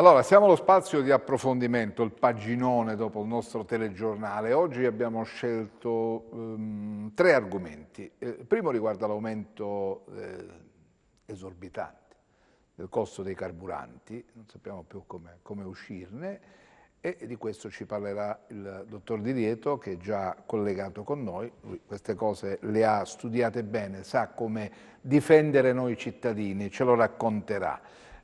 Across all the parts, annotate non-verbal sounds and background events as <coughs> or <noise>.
Allora, siamo allo spazio di approfondimento, il paginone dopo il nostro telegiornale. Oggi abbiamo scelto um, tre argomenti. Eh, il primo riguarda l'aumento eh, esorbitante del costo dei carburanti, non sappiamo più come, come uscirne, e di questo ci parlerà il dottor Di Rieto, che è già collegato con noi, lui queste cose le ha studiate bene, sa come difendere noi cittadini, ce lo racconterà.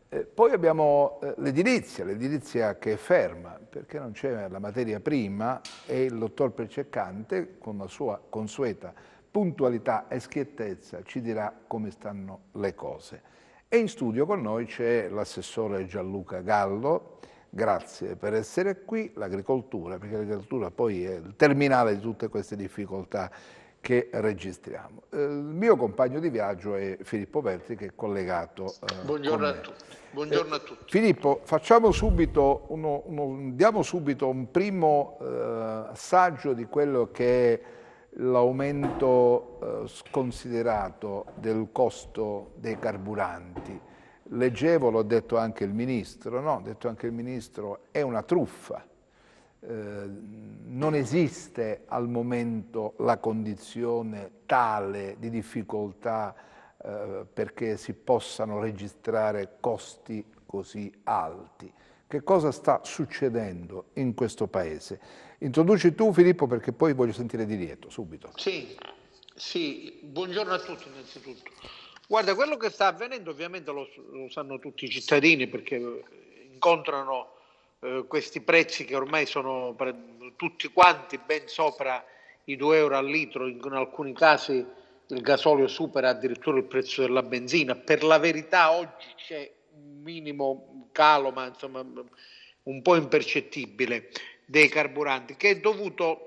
Eh, poi abbiamo eh, l'edilizia, l'edilizia che è ferma, perché non c'è la materia prima e il dottor Perceccante, con la sua consueta puntualità e schiettezza, ci dirà come stanno le cose. E in studio con noi c'è l'assessore Gianluca Gallo, grazie per essere qui, l'agricoltura, perché l'agricoltura poi è il terminale di tutte queste difficoltà che registriamo. Eh, il mio compagno di viaggio è Filippo Verti che è collegato. Eh, Buongiorno, a tutti. Buongiorno a eh, tutti. Filippo, subito uno, uno, diamo subito un primo eh, assaggio di quello che è l'aumento eh, sconsiderato del costo dei carburanti. Leggevo, l'ho detto anche il ministro, no? detto anche il ministro, è una truffa eh, non esiste al momento la condizione tale di difficoltà eh, perché si possano registrare costi così alti. Che cosa sta succedendo in questo Paese? Introduci tu Filippo perché poi voglio sentire di dietro subito. Sì, sì, buongiorno a tutti innanzitutto. Guarda, quello che sta avvenendo ovviamente lo, lo sanno tutti i cittadini perché incontrano eh, questi prezzi che ormai sono tutti quanti ben sopra i 2 euro al litro, in, in alcuni casi il gasolio supera addirittura il prezzo della benzina. Per la verità oggi c'è un minimo calo, ma insomma un po' impercettibile, dei carburanti, che è dovuto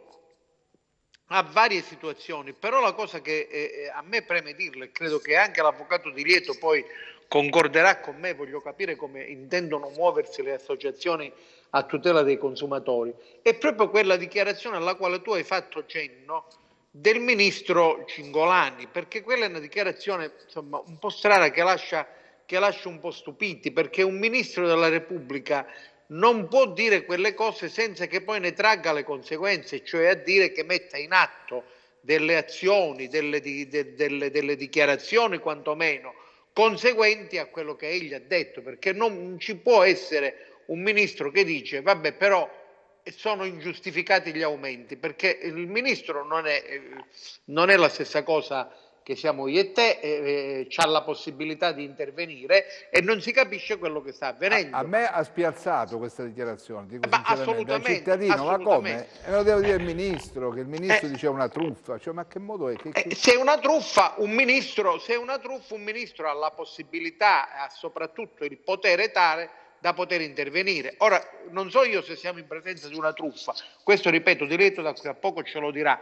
a varie situazioni, però la cosa che eh, eh a me preme e credo che anche l'avvocato Di Lieto poi concorderà con me, voglio capire come intendono muoversi le associazioni a tutela dei consumatori, è proprio quella dichiarazione alla quale tu hai fatto cenno del ministro Cingolani, perché quella è una dichiarazione insomma, un po' strana che lascia, che lascia un po' stupiti, perché un ministro della Repubblica non può dire quelle cose senza che poi ne tragga le conseguenze, cioè a dire che metta in atto delle azioni, delle, delle, delle dichiarazioni quantomeno conseguenti a quello che egli ha detto, perché non ci può essere un ministro che dice vabbè però eh, sono ingiustificati gli aumenti, perché il ministro non è, eh, non è la stessa cosa che siamo io e te, eh, eh, ha la possibilità di intervenire e non si capisce quello che sta avvenendo. A, a me ha spiazzato questa dichiarazione, dico eh, assolutamente, cittadino, assolutamente. ma come? E lo devo dire al eh. ministro, che il ministro eh. dice una truffa, cioè, ma che modo è? Che, eh, che... Se è una truffa, un ministro, se è una truffa, un ministro ha la possibilità, ha soprattutto il potere tale da poter intervenire. Ora, non so io se siamo in presenza di una truffa, questo ripeto, diretto da qui a poco ce lo dirà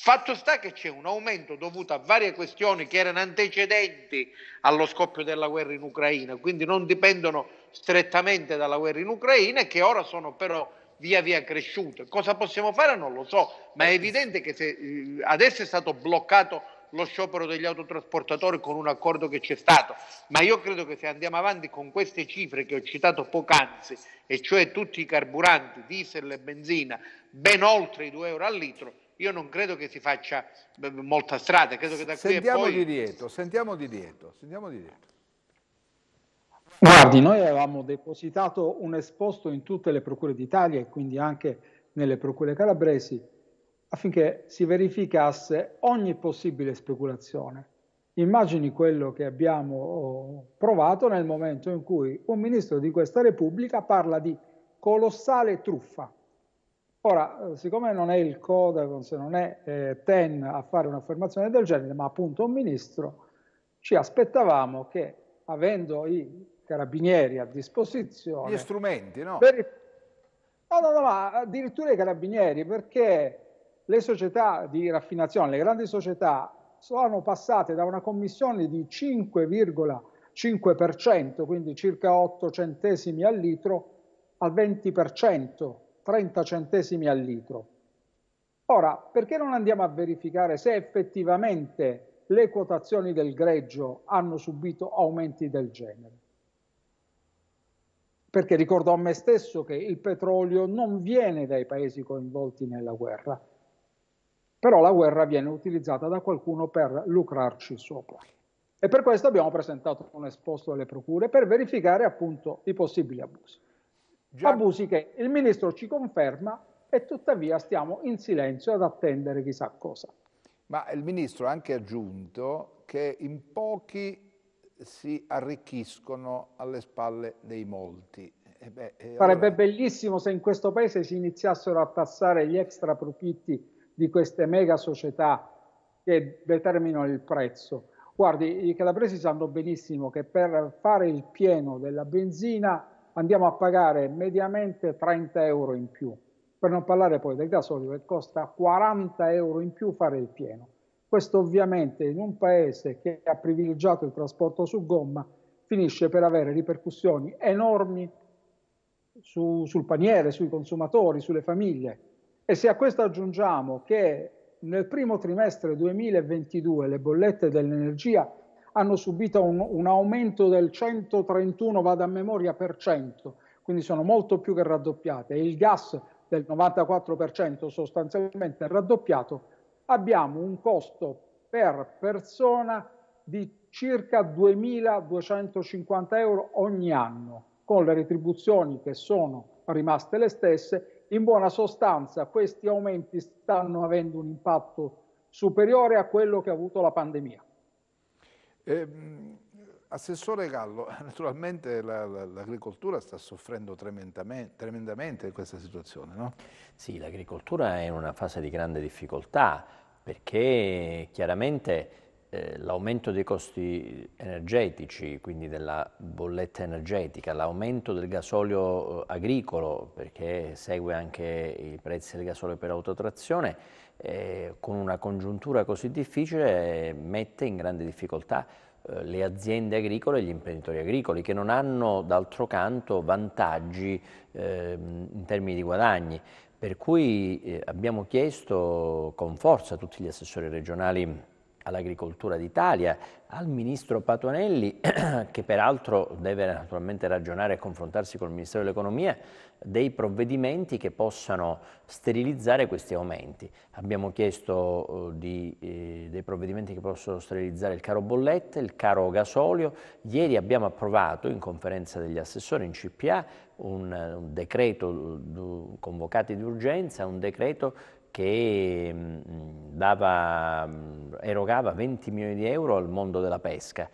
Fatto sta che c'è un aumento dovuto a varie questioni che erano antecedenti allo scoppio della guerra in Ucraina, quindi non dipendono strettamente dalla guerra in Ucraina e che ora sono però via via cresciute. Cosa possiamo fare non lo so, ma è evidente che se, eh, adesso è stato bloccato lo sciopero degli autotrasportatori con un accordo che c'è stato, ma io credo che se andiamo avanti con queste cifre che ho citato poc'anzi, e cioè tutti i carburanti, diesel e benzina, ben oltre i 2 euro al litro, io non credo che si faccia molta strada. Credo che da sentiamo, qui poi... di lieto, sentiamo di dietro, sentiamo di dietro. Guardi, noi avevamo depositato un esposto in tutte le procure d'Italia e quindi anche nelle procure calabresi affinché si verificasse ogni possibile speculazione. Immagini quello che abbiamo oh, provato nel momento in cui un ministro di questa Repubblica parla di colossale truffa. Ora, eh, siccome non è il Codacons, non è eh, TEN a fare un'affermazione del genere, ma appunto un ministro, ci aspettavamo che, avendo i carabinieri a disposizione... Gli strumenti, no? Per... No, no, no, ma addirittura i carabinieri, perché le società di raffinazione, le grandi società, sono passate da una commissione di 5,5%, quindi circa 8 centesimi al litro, al 20% 30 centesimi al litro. Ora, perché non andiamo a verificare se effettivamente le quotazioni del greggio hanno subito aumenti del genere? Perché ricordo a me stesso che il petrolio non viene dai paesi coinvolti nella guerra, però la guerra viene utilizzata da qualcuno per lucrarci sopra. E per questo abbiamo presentato un esposto alle procure per verificare appunto i possibili abusi. Abusi che il ministro ci conferma e tuttavia stiamo in silenzio ad attendere chissà cosa. Ma il ministro ha anche aggiunto che in pochi si arricchiscono alle spalle dei molti. E beh, e Sarebbe allora... bellissimo se in questo paese si iniziassero a tassare gli extra profitti di queste mega società che determinano il prezzo. Guardi, i calabresi sanno benissimo che per fare il pieno della benzina andiamo a pagare mediamente 30 euro in più, per non parlare poi del gasolio che costa 40 euro in più fare il pieno. Questo ovviamente in un paese che ha privilegiato il trasporto su gomma finisce per avere ripercussioni enormi su, sul paniere, sui consumatori, sulle famiglie. E se a questo aggiungiamo che nel primo trimestre 2022 le bollette dell'energia hanno subito un, un aumento del 131, vado a memoria, per cento, quindi sono molto più che raddoppiate. e Il gas del 94% sostanzialmente raddoppiato, abbiamo un costo per persona di circa 2.250 euro ogni anno, con le retribuzioni che sono rimaste le stesse. In buona sostanza questi aumenti stanno avendo un impatto superiore a quello che ha avuto la pandemia. Eh, Assessore Gallo, <laughs> naturalmente l'agricoltura la, la, sta soffrendo tremendamente, tremendamente questa situazione, no? Sì, l'agricoltura è in una fase di grande difficoltà perché chiaramente eh, l'aumento dei costi energetici, quindi della bolletta energetica, l'aumento del gasolio eh, agricolo, perché segue anche i prezzi del gasolio per autotrazione, eh, con una congiuntura così difficile mette in grande difficoltà eh, le aziende agricole e gli imprenditori agricoli che non hanno d'altro canto vantaggi ehm, in termini di guadagni. Per cui eh, abbiamo chiesto con forza a tutti gli assessori regionali all'agricoltura d'Italia, al ministro Patonelli, <clears throat> che peraltro deve naturalmente ragionare e confrontarsi col Ministero dell'Economia, dei provvedimenti che possano sterilizzare questi aumenti. Abbiamo chiesto eh, di, eh, dei provvedimenti che possono sterilizzare il caro bollette, il caro gasolio. Ieri abbiamo approvato in conferenza degli assessori in CPA un, un decreto eh, convocato di urgenza, un decreto che mh, mm, dava, mh, mm, erogava 20 milioni di euro al mondo della pesca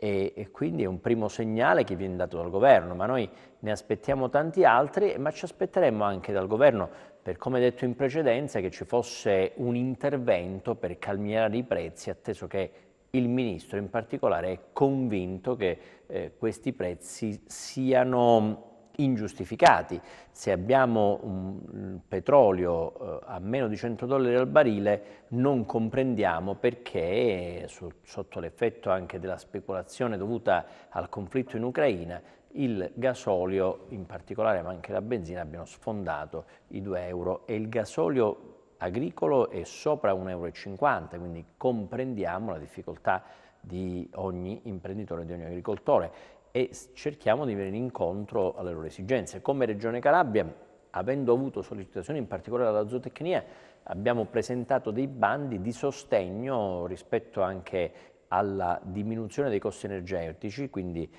e, e, quindi è un primo segnale che viene dato dal governo, ma noi ne aspettiamo tanti altri, ma ci aspetteremmo anche dal governo, per come detto in precedenza, che ci fosse un intervento per calmierare i prezzi, atteso che il Ministro in particolare è convinto che eh, questi prezzi siano ingiustificati. Se abbiamo un mm, petrolio eh, a meno di 100 dollari al barile non comprendiamo perché, sotto l'effetto anche della speculazione dovuta al conflitto in Ucraina, il gasolio, in particolare ma anche la benzina, abbiano sfondato i 2 euro e il gasolio agricolo è sopra 1,50 euro, quindi comprendiamo la difficoltà di ogni imprenditore, di ogni agricoltore e cerchiamo di venire incontro alle loro esigenze. Come Regione Calabria, avendo avuto sollecitazioni in particolare dalla zootecnia, abbiamo presentato dei bandi di sostegno rispetto anche alla diminuzione dei costi energetici, quindi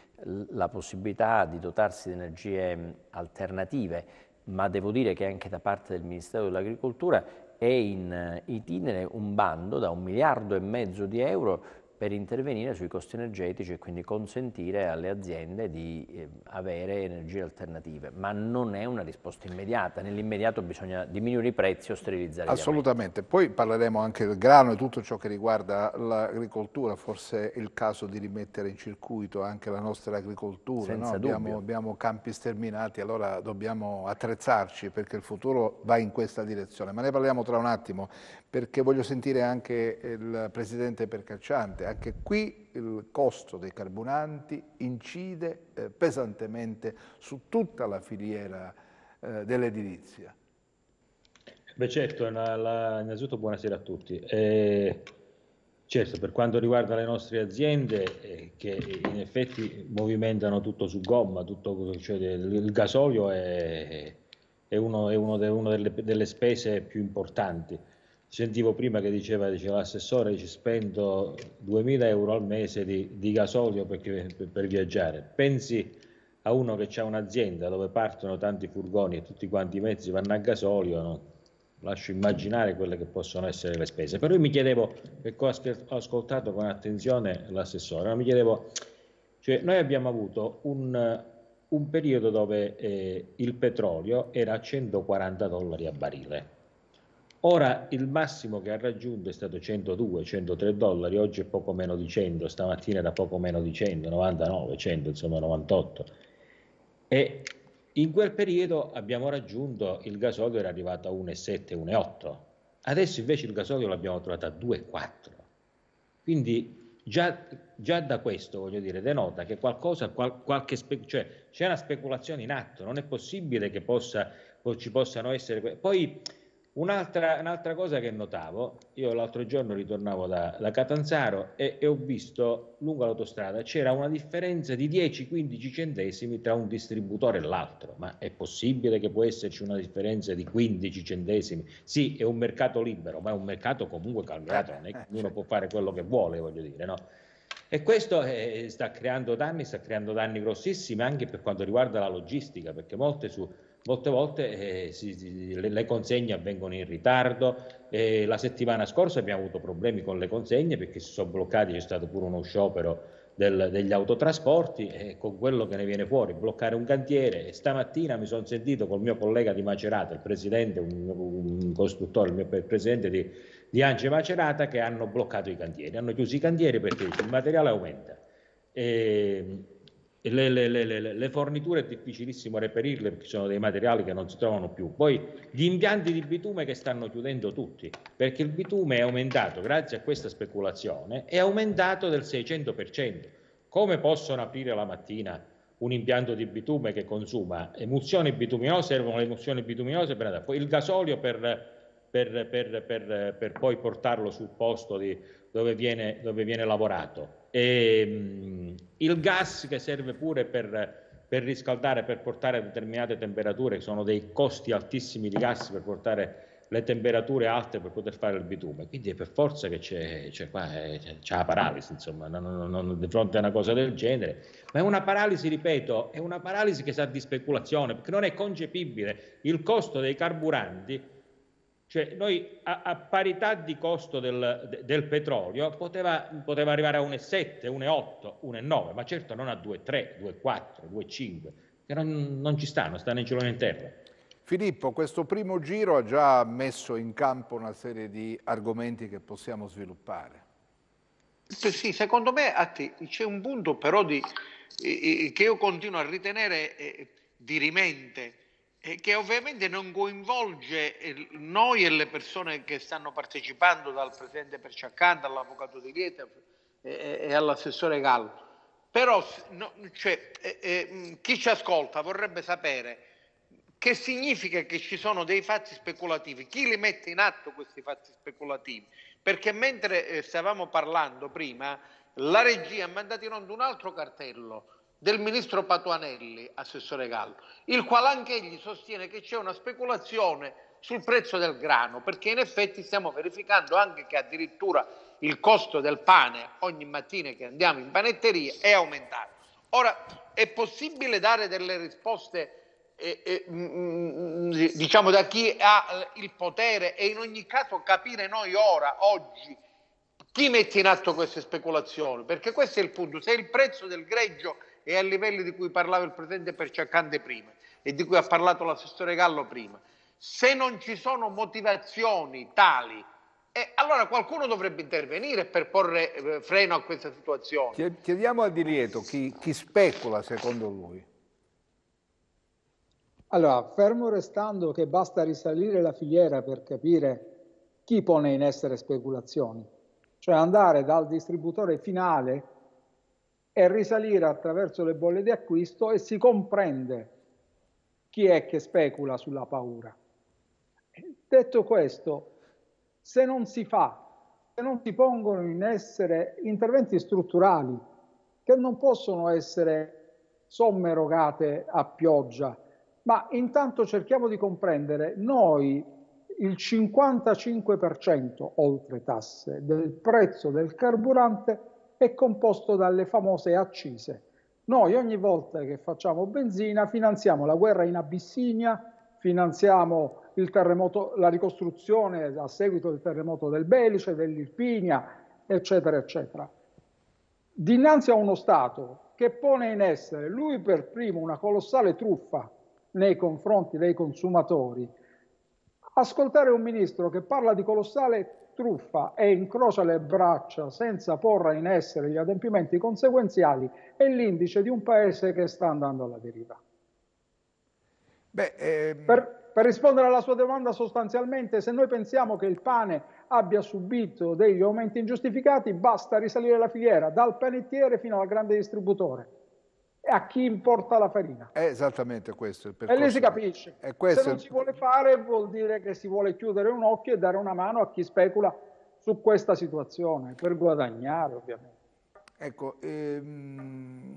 la possibilità di dotarsi di energie alternative, ma devo dire che anche da parte del Ministero dell'Agricoltura è in eh, itinere un bando da un miliardo e mezzo di euro per intervenire sui costi energetici e quindi consentire alle aziende di eh, avere energie alternative, ma non è una risposta immediata, nell'immediato bisogna diminuire i prezzi o sterilizzare Assolutamente, poi parleremo anche del grano e tutto ciò che riguarda l'agricoltura, forse è il caso di rimettere in circuito anche la nostra agricoltura, no? abbiamo, abbiamo campi sterminati, allora dobbiamo attrezzarci perché il futuro va in questa direzione, ma ne parliamo tra un attimo perché voglio sentire anche il Presidente Percacciante, anche qui il costo dei carburanti incide eh, pesantemente su tutta la filiera eh, dell'edilizia. Beh certo, la, la, innanzitutto buonasera a tutti. Eh, certo, per quanto riguarda le nostre aziende, eh, che in effetti movimentano tutto su gomma, tutto, cioè, il, il, gasolio è, è, uno, è uno, de, uno delle, delle spese più importanti sentivo prima che diceva, diceva l'assessore, dice, spendo 2.000 euro al mese di, di gasolio perché, per, per, viaggiare. Pensi a uno che ha un'azienda dove partono tanti furgoni e tutti quanti i mezzi vanno a gasolio, no? lascio immaginare quelle che possono essere le spese. Però io mi chiedevo, perché ho ascoltato con attenzione l'assessore, no? mi chiedevo, cioè, noi abbiamo avuto un, un periodo dove eh, il petrolio era a 140 dollari a barile Ora il massimo che ha raggiunto è stato 102, 103 dollari, oggi è poco meno di 100, stamattina era poco meno di 100, 99, 100, insomma 98. E in quel periodo abbiamo raggiunto, il gasolio era arrivato a 1,7, 1,8, adesso invece il gasolio l'abbiamo trovato a 2,4. Quindi già, già, da questo, voglio dire, denota che qualcosa, qual, qualche spe, cioè c'è una speculazione in atto, non è possibile che possa, ci possano essere... Poi Un'altra, un'altra, cosa che notavo, io l'altro giorno ritornavo da, da Catanzaro e, e, ho visto lungo l'autostrada c'era una differenza di 10-15 centesimi tra un distributore e l'altro, ma è possibile che può esserci una differenza di 15 centesimi? Sì, è un mercato libero, ma è un mercato comunque calcolato, non è che uno può fare quello che vuole, voglio dire, no? E questo eh, sta creando danni, sta creando danni grossissimi anche per quanto riguarda la logistica, perché molte su molte volte eh, si, si, le, le, consegne avvengono in ritardo. Eh, la settimana scorsa abbiamo avuto problemi con le consegne perché si sono bloccati, c'è stato pure uno sciopero del, degli autotrasporti e con quello che ne viene fuori, bloccare un cantiere. E stamattina mi sono sentito col mio collega di Macerata, il presidente, un, un costruttore, il mio il presidente di, di Ange Macerata, che hanno bloccato i cantieri. Hanno chiuso i cantieri perché il materiale aumenta. E, ehm, le, le, le, le, forniture è difficilissimo reperirle perché sono dei materiali che non si trovano più. Poi gli impianti di bitume che stanno chiudendo tutti, perché il bitume è aumentato, grazie a questa speculazione, è aumentato del 600%. Come possono aprire la mattina un impianto di bitume che consuma emulsioni bituminose, servono le emulsioni bituminose per andare. poi il gasolio per, per, per, per poi portarlo sul posto di dove viene, dove viene lavorato. E, mh, mm, il gas che serve pure per, per, riscaldare, per portare a determinate temperature, che sono dei costi altissimi di gas per portare le temperature alte per poter fare il bitume, quindi è per forza che c'è, c'è, qua, eh, c'è, c'è la paralisi, insomma, non, non, non, di fronte a una cosa del genere, ma è una paralisi, ripeto, è una paralisi che sa di speculazione, perché non è concepibile il costo dei carburanti cioè noi a, a parità di costo del, del petrolio poteva, poteva, arrivare a 1,7, 1,8, 1,9, ma certo non a 2,3, 2,4, 2,5, che non, non, ci stanno, stanno in cielo in terra. Filippo, questo primo giro ha già messo in campo una serie di argomenti che possiamo sviluppare. Sì, secondo me c'è un punto però di, eh, eh, che io continuo a ritenere eh, dirimente che ovviamente non coinvolge noi e le persone che stanno partecipando, dal presidente Perciaccanto all'avvocato Di Lieta e, all'assessore Gallo. Però cioè, chi ci ascolta vorrebbe sapere che significa che ci sono dei fatti speculativi, chi li mette in atto questi fatti speculativi? Perché mentre eh, stavamo parlando prima, la regia ha mandato in onda un altro cartello del ministro Patuanelli, assessore Gallo, il quale anche egli sostiene che c'è una speculazione sul prezzo del grano, perché in effetti stiamo verificando anche che addirittura il costo del pane ogni mattina che andiamo in panetteria è aumentato. Ora, è possibile dare delle risposte eh, eh, mm, mm, mm, diciamo da chi ha eh, il potere e in ogni caso capire noi ora, oggi, chi mette in atto queste speculazioni, perché questo è il punto, se il prezzo del greggio e a livelli di cui parlava il Presidente Perciaccante prima e di cui ha parlato l'assessore Gallo prima, se non ci sono motivazioni tali eh, allora qualcuno dovrebbe intervenire per porre eh, freno a questa situazione. Chiediamo a Di Lieto chi, chi, specula secondo lui. Allora, fermo restando che basta risalire la filiera per capire chi pone in essere speculazioni, cioè andare dal distributore finale e risalire attraverso le bolle di acquisto e si comprende chi è che specula sulla paura. Detto questo, se non si fa, se non si pongono in essere interventi strutturali che non possono essere somme erogate a pioggia, ma intanto cerchiamo di comprendere noi il 55% oltre tasse del prezzo del carburante è composto dalle famose accise. Noi ogni volta che facciamo benzina finanziamo la guerra in Abissinia, finanziamo la ricostruzione a seguito del terremoto del Belice, dell'Irpinia, eccetera, eccetera. Dinanzi a uno Stato che pone in essere lui per primo una colossale truffa nei confronti dei consumatori, ascoltare un ministro che parla di colossale truffa e incrocia le braccia senza porre in essere gli adempimenti conseguenziali è l'indice di un paese che sta andando alla deriva. Beh, ehm... per, per rispondere alla sua domanda sostanzialmente, se noi pensiamo che il pane abbia subito degli aumenti ingiustificati, basta risalire la filiera dal panettiere fino al grande distributore a chi importa la farina. È esattamente questo. e lì si capisce. Se non si vuole fare vuol dire che si vuole chiudere un occhio e dare una mano a chi specula su questa situazione, per guadagnare ovviamente. Ecco, ehm,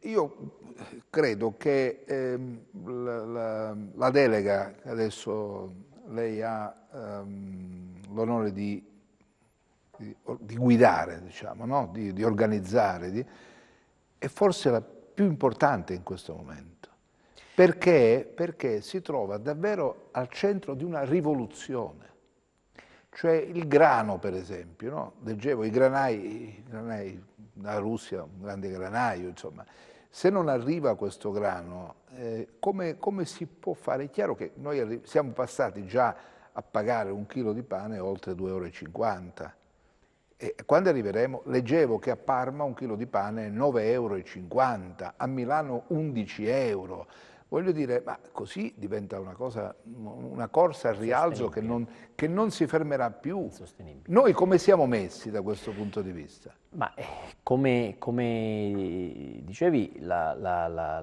io credo che ehm, la, la, la, delega che adesso lei ha ehm, l'onore di, di, di, guidare, diciamo, no? di, di, organizzare, è forse la più importante in questo momento. Perché? Perché si trova davvero al centro di una rivoluzione. Cioè il grano, per esempio, no? leggevo i granai, i granai, la Russia, un grande granaio, insomma, se non arriva questo grano, eh, come, come, si può fare? È chiaro che noi siamo passati già a pagare un chilo di pane oltre 2,50 euro e quando arriveremo, leggevo che a Parma un chilo di pane è 9,50 euro, a Milano 11 euro. Voglio dire, ma così diventa una, cosa, una corsa al rialzo che non, che non, si fermerà più. Noi come siamo messi da questo punto di vista? Ma eh, come, come, dicevi, la, la, la,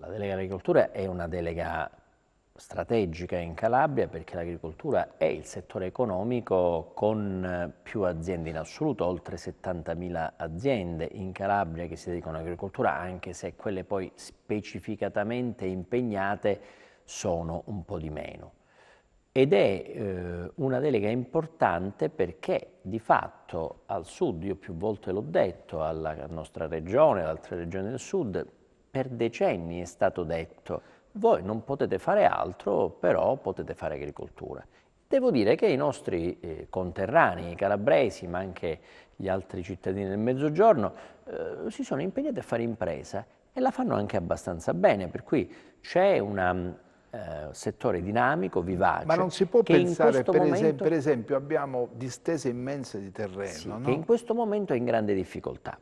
la delega agricoltura è una delega strategica in Calabria perché l'agricoltura è il settore economico con eh, più aziende in assoluto, oltre 70.000 aziende in Calabria che si dedicano all'agricoltura, anche se quelle poi specificatamente impegnate sono un po' di meno. Ed è eh, una delega importante perché di fatto al sud, io più volte l'ho detto, alla nostra regione, ad altre regioni del sud, per decenni è stato detto voi non potete fare altro, però potete fare agricoltura. Devo dire che i nostri eh, conterranei, i calabresi, ma anche gli altri cittadini del Mezzogiorno, eh, si sono impegnati a fare impresa e la fanno anche abbastanza bene, per cui c'è un mm, eh, settore dinamico, vivace. Ma non si può pensare, per, momento, esempio, per, esempio, abbiamo distese immense di terreno. Sì, no? che in questo momento è in grande difficoltà.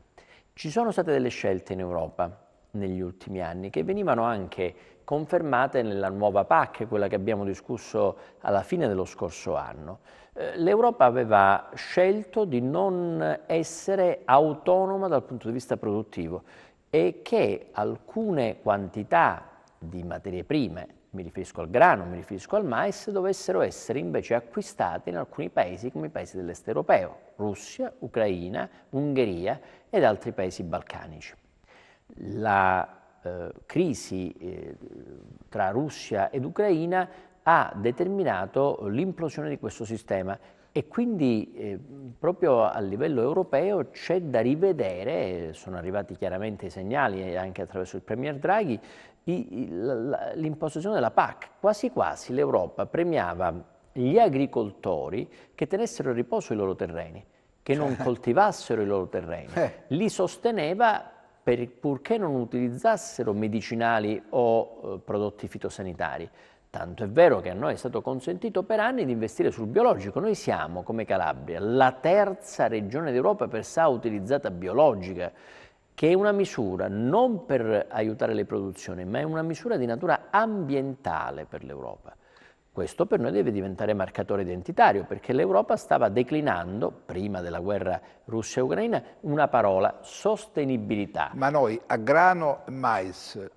Ci sono state delle scelte in Europa negli ultimi anni che venivano anche confermate nella nuova PAC, quella che abbiamo discusso alla fine dello scorso anno. Eh, L'Europa aveva scelto di non essere autonoma dal punto di vista produttivo e che alcune quantità di materie prime, mi riferisco al grano, mi riferisco al mais, dovessero essere invece acquistate in alcuni paesi come i paesi dell'est europeo, Russia, Ucraina, Ungheria ed altri paesi balcanici. La eh, crisi eh, tra Russia ed Ucraina ha determinato l'implosione di questo sistema e quindi eh, proprio a livello europeo c'è da rivedere, sono arrivati chiaramente i segnali anche attraverso il Premier Draghi, l'impostazione della PAC. Quasi quasi l'Europa premiava gli agricoltori che tenessero a riposo i loro terreni, che non <laughs> coltivassero i loro terreni. Eh. Li sosteneva per, purché non utilizzassero medicinali o eh, prodotti fitosanitari. Tanto è vero che a noi è stato consentito per anni di investire sul biologico. Noi siamo, come Calabria, la terza regione d'Europa per sa utilizzata biologica, che è una misura non per aiutare le produzioni, ma è una misura di natura ambientale per l'Europa. Questo per noi deve diventare marcatore identitario perché l'Europa stava declinando, prima della guerra Russia-Ucraina, una parola, sostenibilità. Ma noi a grano e mais... Eh,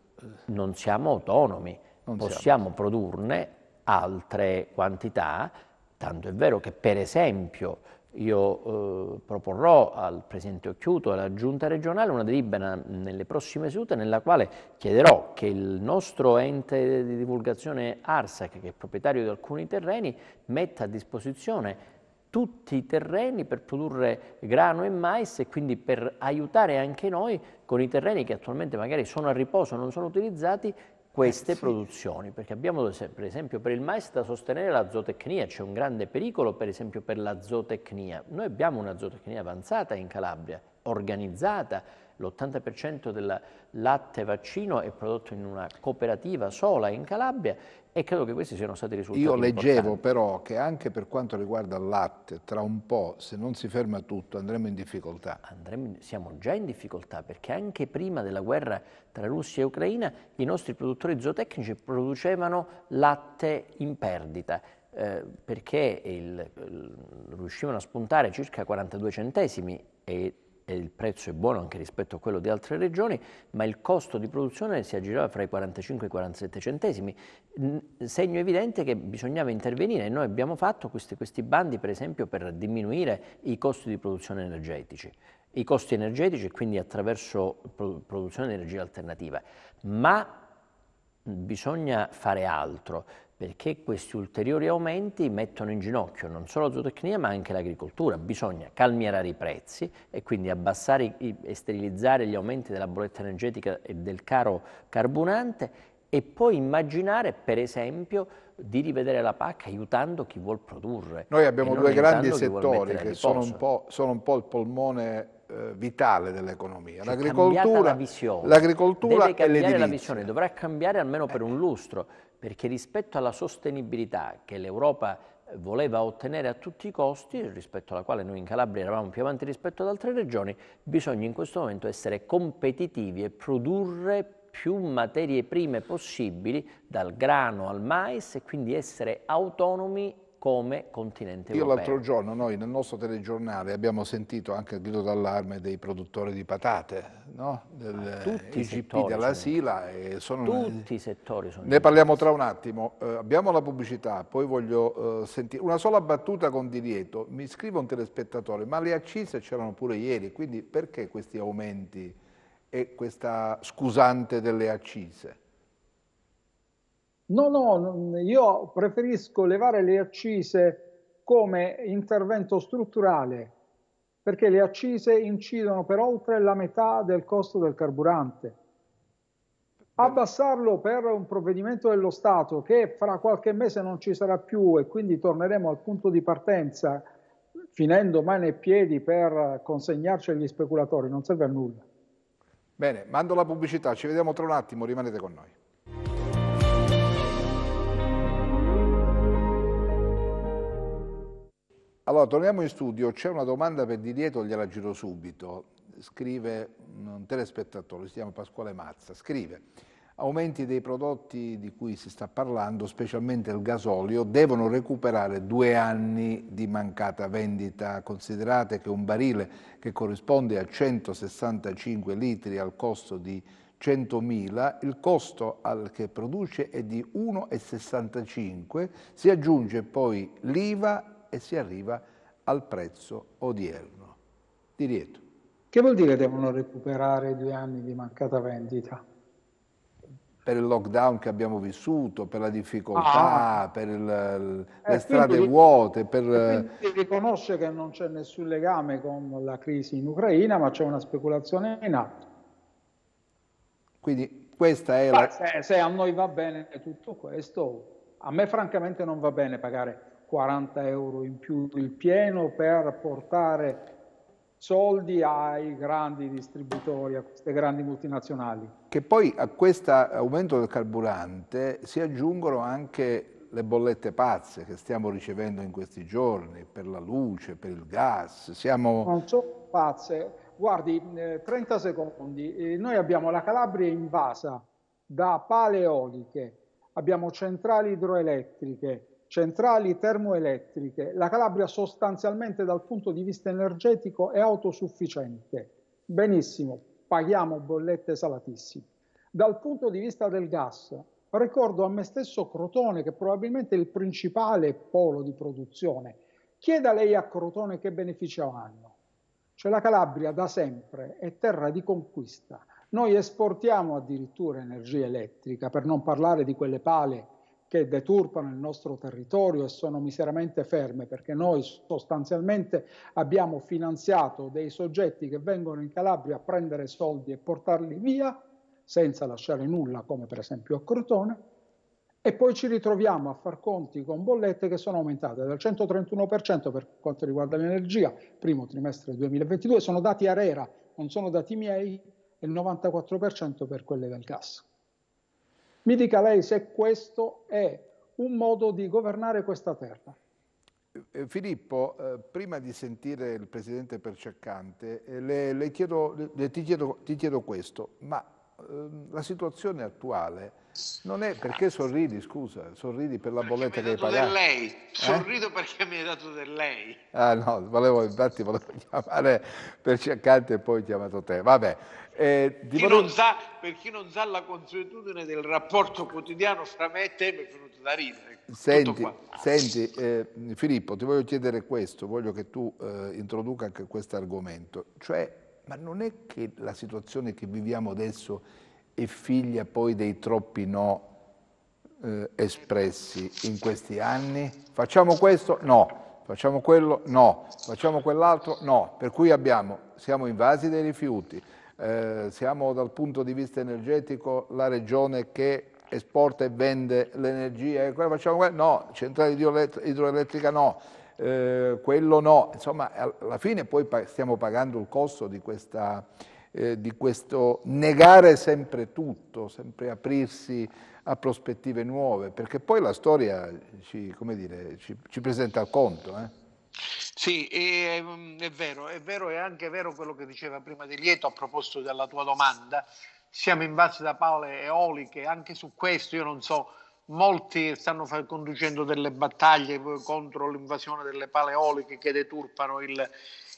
non siamo autonomi, non possiamo siamo. produrne altre quantità, tanto è vero che per esempio io eh, proporrò al Presidente Occhiuto e alla Giunta regionale una delibera nelle prossime sedute nella quale chiederò che il nostro ente di divulgazione ARSAC, che è proprietario di alcuni terreni, metta a disposizione tutti i terreni per produrre grano e mais e quindi per aiutare anche noi con i terreni che attualmente magari sono a riposo, e non sono utilizzati, queste eh, sì. produzioni, perché abbiamo per esempio per il mais da sostenere la zootecnia, c'è un grande pericolo per esempio per la zootecnia. Noi abbiamo una zootecnia avanzata in Calabria, organizzata, l'80% del latte vaccino è prodotto in una cooperativa sola in Calabria e credo che questi siano stati i risultati Io leggevo importanti. però che anche per quanto riguarda il latte, tra un po', se non si ferma tutto, andremo in difficoltà. Andremo in, siamo già in difficoltà perché anche prima della guerra tra Russia e Ucraina i nostri produttori zootecnici producevano latte in perdita. Eh, perché il, il, riuscivano a spuntare circa 42 centesimi e il prezzo è buono anche rispetto a quello di altre regioni, ma il costo di produzione si aggirava fra i 45 e i 47 centesimi. Segno evidente che bisognava intervenire e noi abbiamo fatto questi, questi bandi per esempio per diminuire i costi di produzione energetici i costi energetici e quindi attraverso produzione di energia alternativa, ma bisogna fare altro perché questi ulteriori aumenti mettono in ginocchio non solo la zootecnia ma anche l'agricoltura. Bisogna calmierare i prezzi e quindi abbassare e sterilizzare gli aumenti della bolletta energetica e del caro carburante e poi immaginare per esempio di rivedere la PAC aiutando chi vuol produrre. Noi abbiamo due grandi settori che sono un, sono un po' il polmone eh, vitale dell'economia. Cioè, l'agricoltura, la l'agricoltura deve cambiare la visione, dovrà cambiare almeno per eh. un lustro perché rispetto alla sostenibilità che l'Europa eh, voleva ottenere a tutti i costi, rispetto alla quale noi in Calabria eravamo più avanti rispetto ad altre regioni, bisogna in questo momento essere competitivi e produrre più materie prime possibili, dal grano al mais, e quindi essere autonomi come continente europeo. Io l'altro giorno noi nel nostro telegiornale abbiamo sentito anche il grido d'allarme dei produttori di patate, no? del ah, Tutti IGP della Sila. Sono... Tutti i settori sono... Ne parliamo tra un attimo. Eh, abbiamo la pubblicità, poi voglio eh, sentire... Una sola battuta con Dirieto. Mi scrive un telespettatore, ma le accise c'erano pure ieri, quindi perché questi aumenti e questa scusante delle accise? No, no, io preferisco levare le accise come intervento strutturale, perché le accise incidono per oltre la metà del costo del carburante. Abbassarlo per un provvedimento dello Stato che fra qualche mese non ci sarà più e quindi torneremo al punto di partenza, finendo mani e piedi per consegnarci agli speculatori, non serve a nulla. Bene, mando la pubblicità, ci vediamo tra un attimo, rimanete con noi. Allora, torniamo in studio, c'è una domanda per Di Didietro, gliela giro subito. Scrive un telespettatore, si chiama Pasquale Mazza, scrive aumenti dei prodotti di cui si sta parlando, specialmente il gasolio, devono recuperare due anni di mancata vendita. Considerate che un barile che corrisponde a 165 litri al costo di 100.000, il costo che produce è di 1,65, si aggiunge poi l'IVA e si arriva al prezzo odierno. Di Divieto. Che vuol dire devono recuperare due anni di mancata vendita? Per il lockdown che abbiamo vissuto, per la difficoltà, ah. per il, eh, le strade quindi, vuote. Per... Si riconosce che non c'è nessun legame con la crisi in Ucraina, ma c'è una speculazione in atto. Quindi questa è Beh, la... Se, se a noi va bene tutto questo, a me francamente non va bene pagare 40 euro in più il pieno per portare soldi ai grandi distributori, a queste grandi multinazionali. Che poi a questo aumento del carburante si aggiungono anche le bollette pazze che stiamo ricevendo in questi giorni per la luce, per il gas. Siamo... Non sono pazze. Guardi, 30 eh, secondi. Eh, noi abbiamo la Calabria invasa da pale eoliche, abbiamo centrali idroelettriche, centrali termoelettriche. La Calabria sostanzialmente dal punto di vista energetico è autosufficiente. Benissimo, paghiamo bollette salatissime. Dal punto di vista del gas, ricordo a me stesso Crotone, che è probabilmente il principale polo di produzione. Chieda lei a Crotone che beneficio hanno. Cioè la Calabria da sempre è terra di conquista. Noi esportiamo addirittura energia elettrica, per non parlare di quelle pale che deturpano il nostro territorio e sono miseramente ferme perché noi sostanzialmente abbiamo finanziato dei soggetti che vengono in Calabria a prendere soldi e portarli via senza lasciare nulla come per esempio a Crotone e poi ci ritroviamo a far conti con bollette che sono aumentate del 131% per quanto riguarda l'energia primo trimestre 2022 sono dati a Arera non sono dati miei e il 94% per quelle del gas. Mi dica lei se questo è un modo di governare questa terra. Eh, Filippo, eh, prima di sentire il Presidente Perciaccante, eh, le, le chiedo, le, ti, chiedo, ti, chiedo, questo, ma ehm, la situazione attuale non è perché ah. sorridi, scusa, sorridi per la bolletta che hai pagato. Per lei, eh? sorrido perché mi hai dato del lei. Ah no, volevo, infatti volevo <laughs> chiamare per cercante e poi ho chiamato te. Vabbè. Eh, chi non sa, per chi non sa la consuetudine del rapporto quotidiano fra me e te mi è venuto da ridere. Senti, senti eh, Filippo, ti voglio chiedere questo, voglio che tu eh, introduca anche questo argomento. Cioè, ma non è che la situazione che viviamo adesso e figlia poi dei troppi no eh, espressi in questi anni? Facciamo questo? No. Facciamo quello? No. Facciamo quell'altro? No. Per cui abbiamo, siamo invasi dai rifiuti, eh, siamo dal punto di vista energetico la regione che esporta e vende l'energia, facciamo quello? No. Centrale idroelettrica? No. Eh, quello no. Insomma, alla fine poi stiamo pagando il costo di questa eh, di questo negare sempre tutto, sempre aprirsi a prospettive nuove, perché poi la storia ci, dire, ci, ci presenta al conto. Eh. Sì, è, mm, è, vero, è vero, è anche vero quello che diceva prima Di Lieto a proposito della tua domanda. Siamo invasi da paole eoliche, anche su questo io non so, molti stanno conducendo delle battaglie contro l'invasione delle pale eoliche che deturpano il,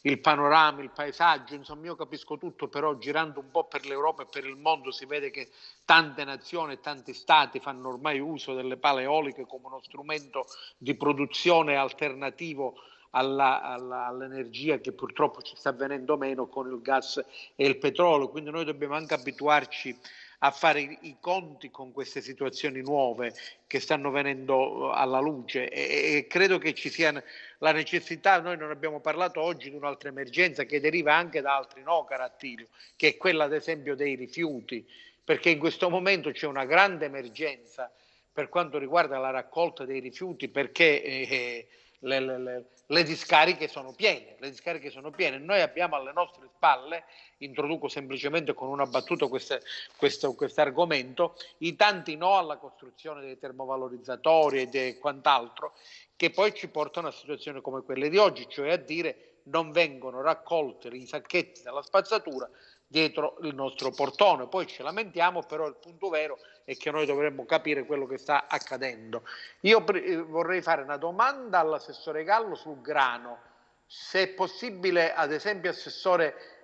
il panorama, il paesaggio, insomma io capisco tutto, però girando un po' per l'Europa e per il mondo si vede che tante nazioni e tanti stati fanno ormai uso delle pale eoliche come uno strumento di produzione alternativo alla, alla, all'energia che purtroppo ci sta venendo meno con il gas e il petrolio, quindi noi dobbiamo anche abituarci a fare i conti con queste situazioni nuove che stanno venendo uh, alla luce e, e credo che ci sia la necessità, noi non abbiamo parlato oggi di un'altra emergenza che deriva anche da altri no, Carattilio, che è quella ad esempio dei rifiuti, perché in questo momento c'è una grande emergenza per quanto riguarda la raccolta dei rifiuti perché... Eh, eh le, le, le, discariche sono piene, le discariche sono piene. Noi abbiamo alle nostre spalle, introduco semplicemente con una battuta questo argomento, i tanti no alla costruzione dei termovalorizzatori e di quant'altro, che poi ci portano a situazioni come quelle di oggi, cioè a dire non vengono raccolti i sacchetti dalla spazzatura dietro il nostro portone. Poi ci lamentiamo, però il punto vero è e che noi dovremmo capire quello che sta accadendo. Io eh, vorrei fare una domanda all'assessore Gallo sul grano, se è possibile ad esempio assessore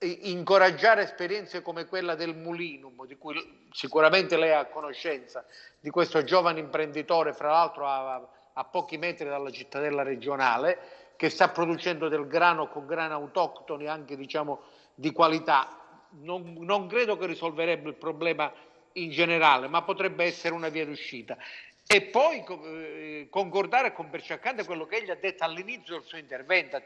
incoraggiare esperienze come quella del Mulinum, di cui sicuramente lei ha conoscenza, di questo giovane imprenditore, fra l'altro a, a pochi metri dalla cittadella regionale, che sta producendo del grano con grani autoctoni anche diciamo, di qualità. Non, non credo che risolverebbe il problema in generale, ma potrebbe essere una via d'uscita. E poi eh, concordare con Berciaccante quello che egli ha detto all'inizio del suo intervento,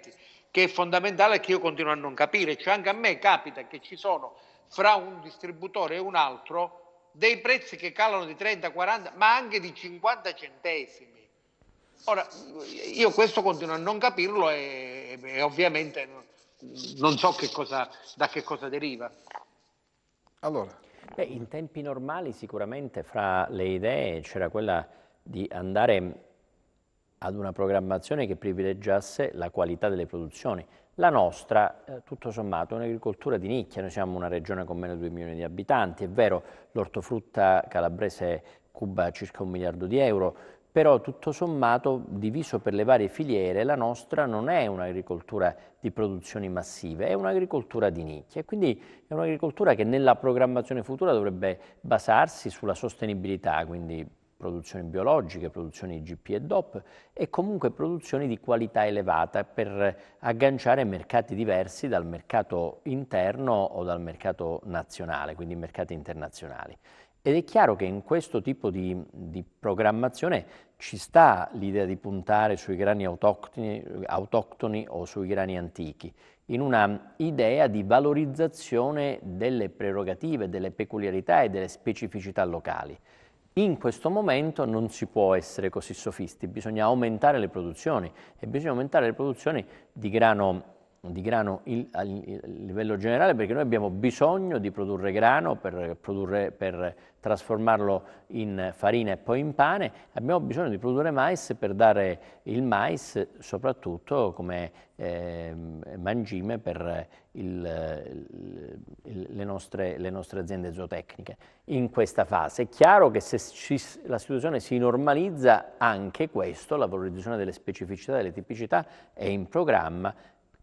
che è fondamentale e che io continuo a non capire. Cioè anche a me capita che ci sono fra un distributore e un altro dei prezzi che calano di 30, 40, ma anche di 50 centesimi. Ora, io questo continuo a non capirlo e, e ovviamente non so che cosa, da che cosa deriva. Allora, Beh, in tempi normali sicuramente fra le idee c'era quella di andare ad una programmazione che privilegiasse la qualità delle produzioni. La nostra, eh, tutto sommato, è un'agricoltura di nicchia, noi siamo una regione con meno di 2 milioni di abitanti, è vero, l'ortofrutta calabrese cuba circa un miliardo di euro, però tutto sommato diviso per le varie filiere la nostra non è un'agricoltura di produzioni massive, è un'agricoltura di nicchia e quindi è un'agricoltura che nella programmazione futura dovrebbe basarsi sulla sostenibilità, quindi produzioni biologiche, produzioni GP e DOP e comunque produzioni di qualità elevata per agganciare mercati diversi dal mercato interno o dal mercato nazionale, quindi mercati internazionali. Ed è chiaro che in questo tipo di, di programmazione ci sta l'idea di puntare sui grani autoctoni, autoctoni, o sui grani antichi, in una idea di valorizzazione delle prerogative, delle peculiarità e delle specificità locali. In questo momento non si può essere così sofisti, bisogna aumentare le produzioni e bisogna aumentare le produzioni di grano di grano il, a livello generale perché noi abbiamo bisogno di produrre grano per, produrre, per, trasformarlo in farina e poi in pane, abbiamo bisogno di produrre mais per dare il mais soprattutto come eh, mangime per il, il, le, nostre, le, nostre, aziende zootecniche in questa fase. È chiaro che se ci, la situazione si normalizza anche questo, la valorizzazione delle specificità, delle tipicità è in programma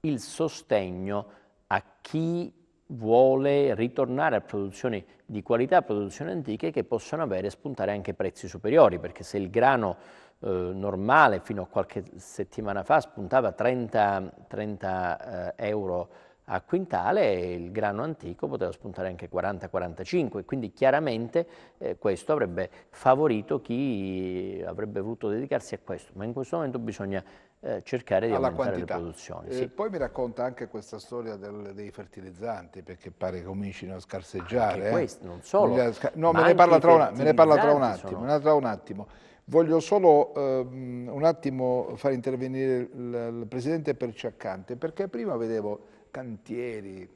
il sostegno a chi vuole ritornare a produzioni di qualità, produzioni antiche che possono avere spuntare anche prezzi superiori, perché se il grano eh, normale fino a qualche settimana fa spuntava 30, 30 eh, euro a quintale, il grano antico poteva spuntare anche 40-45, quindi chiaramente eh, questo avrebbe favorito chi avrebbe voluto dedicarsi a questo, ma in questo momento bisogna eh, cercare di Alla aumentare quantità. le produzioni. Sì. poi mi racconta anche questa storia del, dei fertilizzanti, perché pare che comincino a scarseggiare. Eh. Questo, non solo. No, me ne, parla tra una, me ne parla tra un attimo. Sono... Tra un attimo. Voglio solo ehm, un attimo far intervenire il, il Presidente Perciaccante, perché prima vedevo cantieri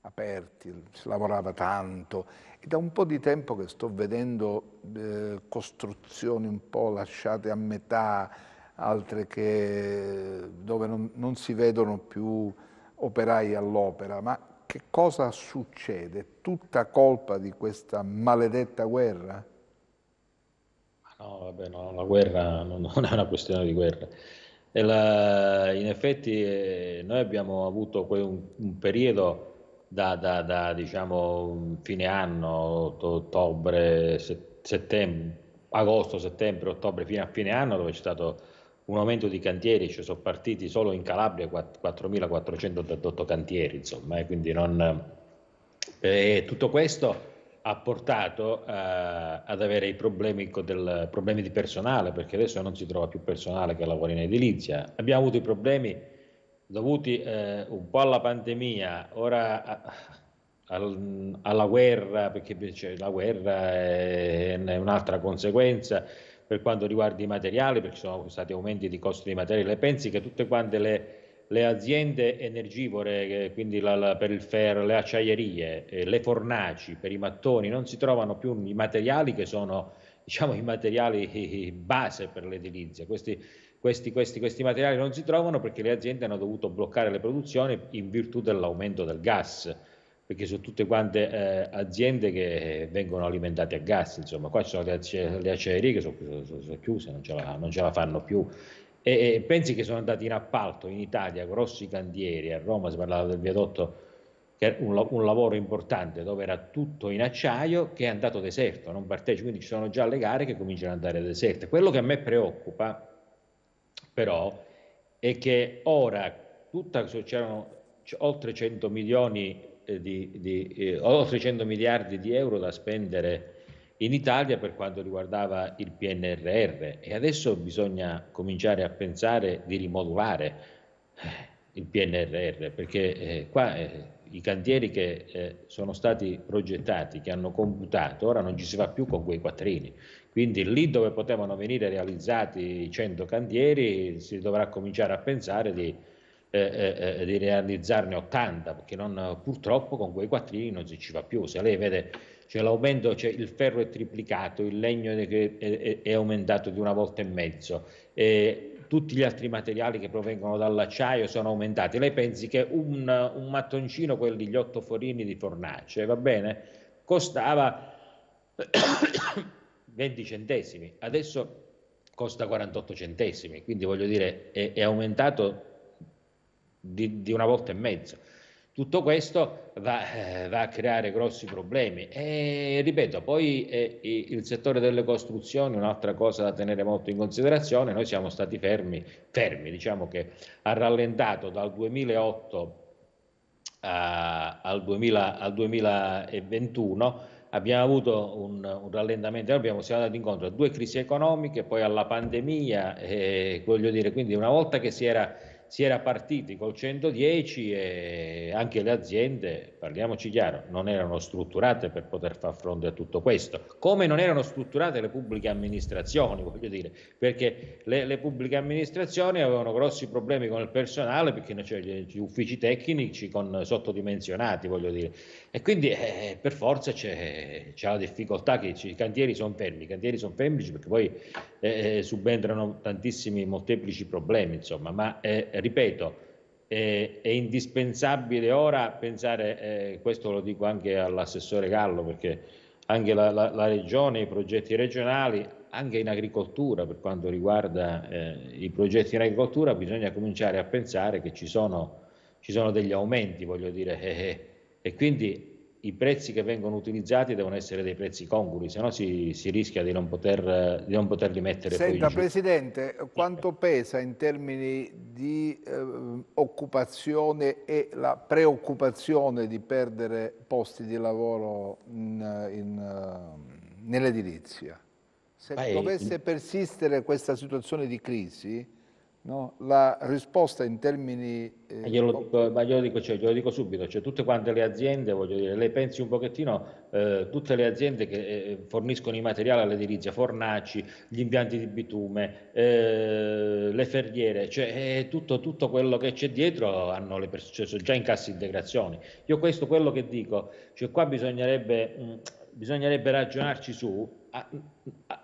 aperti, si lavorava tanto e da un po' di tempo che sto vedendo eh, costruzioni un po' lasciate a metà, altre che, dove non, non si vedono più operai all'opera, ma che cosa succede? Tutta colpa di questa maledetta guerra? No, vabbè, no, la guerra non, non è una questione di guerra. La, in effetti eh, noi abbiamo avuto un, un periodo da, da, da diciamo, fine anno, ottobre, settembre, agosto, settembre, ottobre, fino a fine anno, dove c'è stato un aumento di cantieri, ci cioè sono partiti solo in Calabria 4.488 cantieri, insomma, e eh, quindi non... Eh, e tutto questo ha portato a, eh, ad avere i problemi, del, problemi, di personale, perché adesso non si trova più personale che lavora in edilizia. Abbiamo avuto i problemi dovuti eh, un po' alla pandemia, ora a, al, alla guerra, perché cioè, la guerra è, è un'altra conseguenza per quanto riguarda i materiali, perché ci sono stati aumenti di costi dei materiali, pensi che tutte quante le, le aziende energivore, eh, quindi la, la, per il ferro, le acciaierie, eh, le fornaci, per i mattoni, non si trovano più i materiali che sono diciamo, i materiali eh, eh, base per l'edilizia. Questi, questi, questi, questi, materiali non si trovano perché le aziende hanno dovuto bloccare le produzioni in virtù dell'aumento del gas perché sono tutte quante eh, aziende che vengono alimentate a gas, insomma, qua ci sono le, acciaierie che sono, sono, sono chiuse, non ce, la, non ce, la, fanno più. E, e pensi che sono andati in appalto in Italia grossi cantieri, a Roma si parlava del viadotto che un, un, lavoro importante dove era tutto in acciaio che è andato deserto, non partecipa, quindi ci sono già le gare che cominciano ad andare deserte. Quello che a me preoccupa però è che ora tutta, c'erano oltre 100 milioni eh, di, di, eh, o 600 miliardi di euro da spendere in Italia per quanto riguardava il PNRR e adesso bisogna cominciare a pensare di rimodulare eh, il PNRR perché eh, qua eh, i cantieri che eh, sono stati progettati, che hanno computato, ora non ci si va più con quei quattrini. Quindi lì dove potevano venire realizzati 100 cantieri si dovrà cominciare a pensare di eh, eh, eh, di realizzarne 80, perché non, purtroppo con quei quattrini non si ci va più. Se lei vede cioè l'aumento, cioè il ferro è triplicato, il legno è, è, è aumentato di una volta e mezzo, e tutti gli altri materiali che provengono dall'acciaio sono aumentati. Lei pensi che un, un mattoncino, quelli gli otto forini di fornace, va bene, costava 20 <coughs> centesimi, adesso costa 48 centesimi, quindi voglio dire è, è aumentato di, di una volta e mezzo. Tutto questo va, eh, va, a creare grossi problemi e ripeto, poi eh, il settore delle costruzioni, un'altra cosa da tenere molto in considerazione, noi siamo stati fermi, fermi diciamo che ha rallentato dal 2008 a, eh, al, 2000, al, 2021 abbiamo avuto un, un rallentamento, abbiamo, siamo andati incontro a due crisi economiche, poi alla pandemia, eh, voglio dire, quindi una volta che si era si era partiti col 110 e anche le aziende, parliamoci chiaro, non erano strutturate per poter far fronte a tutto questo, come non erano strutturate le pubbliche amministrazioni, <laughs> voglio dire, perché le, le pubbliche amministrazioni avevano grossi problemi con il personale, perché cioè, gli uffici tecnici con sottodimensionati, voglio dire, e quindi eh, per forza c'è, c'è, la difficoltà che i cantieri sono fermi, i cantieri sono fermi perché poi eh, eh, subentrano tantissimi molteplici problemi, insomma, ma eh, ripeto, è, è, indispensabile ora pensare, eh, questo lo dico anche all'assessore Gallo, perché anche la, la, la, regione, i progetti regionali, anche in agricoltura, per quanto riguarda eh, i progetti in agricoltura, bisogna cominciare a pensare che ci sono, ci sono degli aumenti, voglio dire, <laughs> e, e quindi i prezzi che vengono utilizzati devono essere dei prezzi congrui, se no si, si rischia di non, poter, di non, poterli mettere Senta, poi Presidente, eh. quanto pesa in termini di eh, occupazione e la preoccupazione di perdere posti di lavoro ehm, nell'edilizia? Se Beh, dovesse persistere questa situazione di crisi, No? La risposta in termini... Eh, glielo, dico, glielo, dico, cioè, glielo, dico, subito, cioè, tutte quante le aziende, voglio dire, lei pensi un pochettino, eh, tutte le aziende che eh, forniscono i materiali all'edilizia, fornaci, gli impianti di bitume, eh, le ferriere, cioè eh, tutto, tutto, quello che c'è dietro hanno le pers- cioè, sono già in cassa integrazioni. Io questo quello che dico, cioè qua bisognerebbe, mh, mm, bisognerebbe ragionarci su... A, mm, a,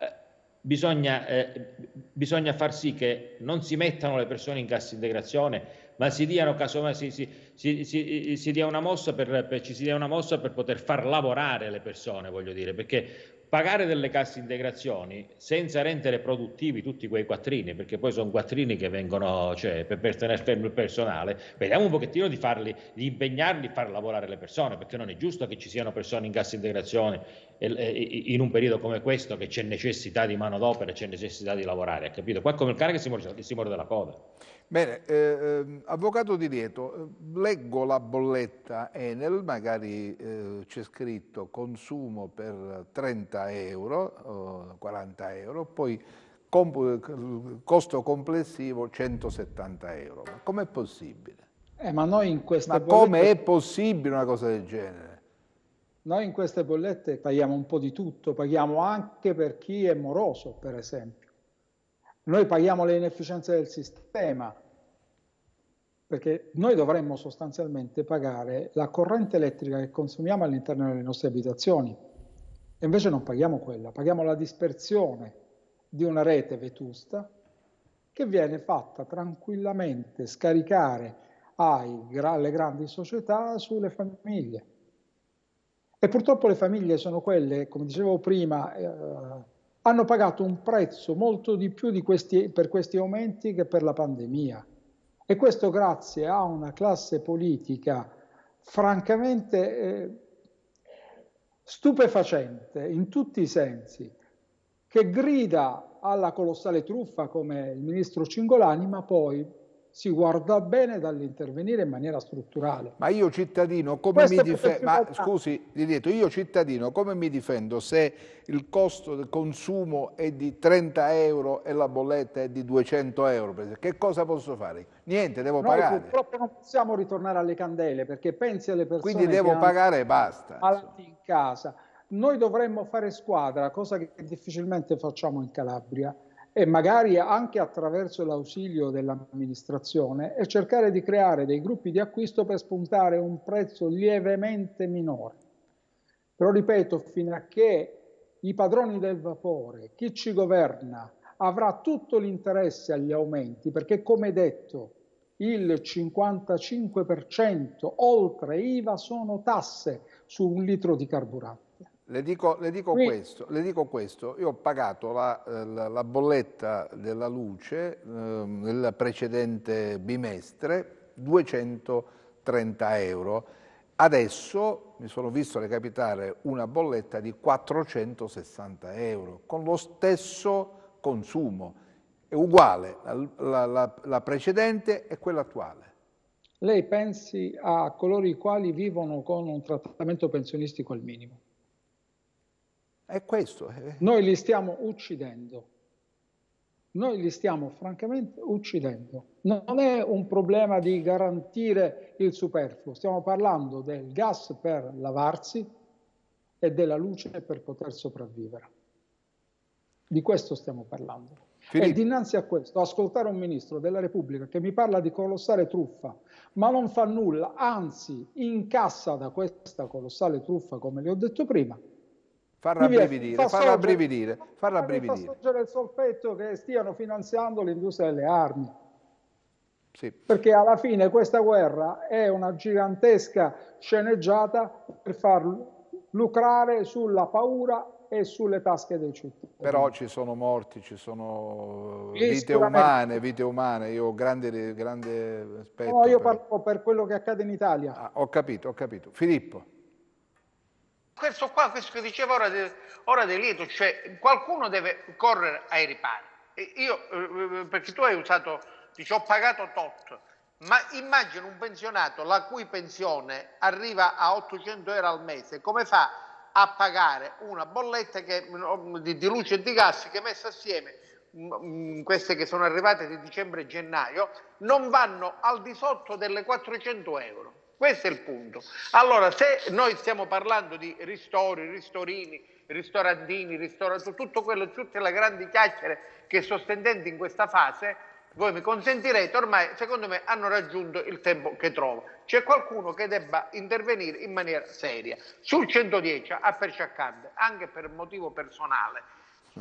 bisogna, eh, bisogna, far sì che non si mettano le persone in cassa integrazione, ma si diano casomai si, si, si, si dia una mossa per, per, ci si dia una mossa per poter far lavorare le persone, voglio dire, perché pagare delle casse integrazioni senza rendere produttivi tutti quei quattrini, perché poi sono quattrini che vengono cioè, per, per tenere fermo il personale, vediamo un pochettino di, farli, di impegnarli a far lavorare le persone, perché non è giusto che ci siano persone in cassa integrazione in un periodo come questo che c'è necessità di manodopera, c'è necessità di lavorare, ha capito? Qua come il cane che si morde, si morde la coda. Bene, eh, eh Avvocato Di Rieto, eh, leggo la bolletta Enel, magari eh, c'è scritto consumo per 30 40 euro, 40 euro poi costo complessivo 170 euro. Ma com'è possibile? Eh, ma noi in queste ma bollette... come è possibile una cosa del genere? Noi in queste bollette paghiamo un po' di tutto, paghiamo anche per chi è moroso, per esempio. Noi paghiamo le inefficienze del sistema, perché noi dovremmo sostanzialmente pagare la corrente elettrica che consumiamo all'interno delle nostre abitazioni, e invece non paghiamo quella, paghiamo la dispersione di una rete vetusta che viene fatta tranquillamente scaricare alle grandi società sulle famiglie. E purtroppo le famiglie sono quelle, come dicevo prima, eh, hanno pagato un prezzo molto di più di questi, per questi aumenti che per la pandemia. E questo grazie a una classe politica francamente eh, stupefacente in tutti i sensi, che grida alla colossale truffa come il ministro Cingolani, ma poi si guarda bene dall'intervenire in maniera strutturale. Ma io cittadino come Questo mi difendo? Ma fatto. scusi, Dieto, io cittadino come mi difendo se il costo del consumo è di 30 euro e la bolletta è di 200 euro? Che cosa posso fare? Niente, devo Noi pagare. purtroppo non possiamo ritornare alle candele perché pensi alle persone Quindi devo pagare e basta. in casa. Noi dovremmo fare squadra, cosa che difficilmente facciamo in Calabria e magari anche attraverso l'ausilio dell'amministrazione e cercare di creare dei gruppi di acquisto per spuntare un prezzo lievemente minore. Però ripeto, fino a che i padroni del vapore, chi ci governa, avrà tutto l'interesse agli aumenti, perché come detto il 55% oltre IVA sono tasse su un litro di carburante. Le dico, le, dico sì. questo, le dico, questo, io ho pagato la, eh, la, la bolletta della luce eh, nel precedente bimestre 230 euro, adesso mi sono visto recapitare una bolletta di 460 euro con lo stesso consumo, è uguale la, la precedente e quella attuale. Lei pensi a coloro i quali vivono con un trattamento pensionistico al minimo? È questo. Eh. Noi li stiamo uccidendo. Noi li stiamo francamente uccidendo. Non è un problema di garantire il superfluo, stiamo parlando del gas per lavarsi e della luce per poter sopravvivere. Di questo stiamo parlando. Filippo. E dinanzi a questo, ascoltare un ministro della Repubblica che mi parla di colossale truffa, ma non fa nulla, anzi incassa da questa colossale truffa, come le ho detto prima, farla rabbrividire, fa far rabbrividire, far Fa sorgere il sospetto che stiano finanziando l'industria delle armi. Sì. Perché alla fine questa guerra è una gigantesca sceneggiata per far lucrare sulla paura e sulle tasche dei cittadini. Però ci sono morti, ci sono vite umane, vite umane, io ho grande, grande aspetto. No, io per... parlo per quello che accade in Italia. Ah, ho capito, ho capito. Filippo questo qua, questo che diceva ora, de, ora del lieto, cioè qualcuno deve correre ai ripari. io, eh, eh, perché tu hai usato, dice ho pagato tot, ma immagino un pensionato la cui pensione arriva a 800 euro al mese, come fa a pagare una bolletta che, di, di, luce e di gas che messa assieme, mm, mm, queste che sono arrivate di dicembre e gennaio, non vanno al di sotto delle 400 euro? Questo è il punto. Allora, se noi stiamo parlando di ristori, ristorini, ristorantini, ristoratori, tutto quello, tutte le grandi chiacchiere che sto stendendo in questa fase, voi mi consentirete, ormai secondo me hanno raggiunto il tempo che trovo. C'è qualcuno che debba intervenire in maniera seria. Sul 110 a Perciaccante, anche per motivo personale,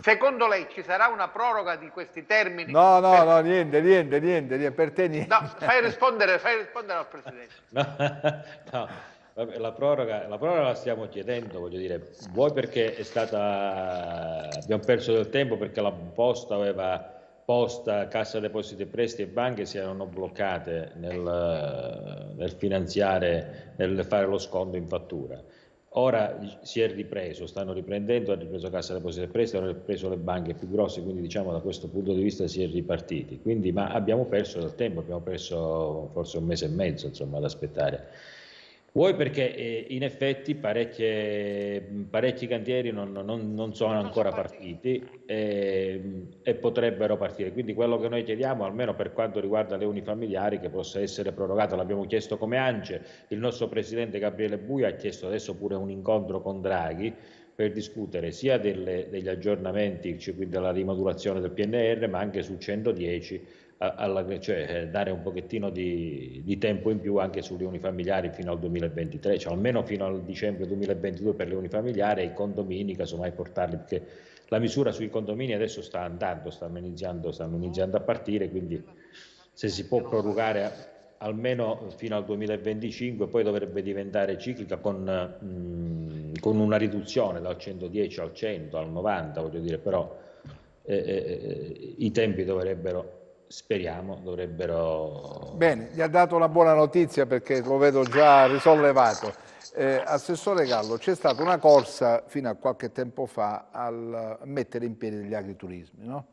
Secondo lei ci sarà una proroga di questi termini? No, no, per... no, niente, niente, niente, niente, per te niente. No, fai rispondere, fai rispondere al Presidente. no, <laughs> no. la, proroga, la proroga la stiamo chiedendo, voglio dire, vuoi perché è stata, abbiamo perso del tempo perché la posta aveva posta, cassa depositi e prestiti e banche si erano bloccate nel, nel finanziare, nel fare lo sconto in fattura. Ora si è ripreso, stanno riprendendo, ha ripreso Cassa Depositi e Prestiti, hanno ripreso le banche più grosse, quindi diciamo da questo punto di vista si è ripartiti. Quindi, ma abbiamo perso del tempo, abbiamo perso forse un mese e mezzo insomma, ad aspettare Vuoi perché eh, in effetti parecchi cantieri non, non, non, sono ancora partiti e, eh, e, potrebbero partire. Quindi quello che noi chiediamo, almeno per quanto riguarda le unifamiliari, che possa essere prorogata, l'abbiamo chiesto come ANCE, il nostro presidente Gabriele Buia ha chiesto adesso pure un incontro con Draghi per discutere sia delle, degli aggiornamenti, cioè quindi della rimodulazione del PNR, ma anche sul 110 alla, cioè eh, dare un pochettino di, di, tempo in più anche sulle unifamiliari fino al 2023, cioè almeno fino al dicembre 2022 per le unifamiliari e i condomini, casomai portarli, perché la misura sui condomini adesso sta andando, stanno iniziando, stanno iniziando a partire, quindi se si può prorogare almeno fino al 2025, poi dovrebbe diventare ciclica con, mh, con una riduzione dal 110 al 100, al 90, voglio dire, però eh, eh, eh i tempi dovrebbero speriamo dovrebbero... Bene, gli ha dato una buona notizia perché lo vedo già risollevato. Eh, Assessore Gallo, c'è stata una corsa fino a qualche tempo fa al mettere in piedi degli agriturismi, no?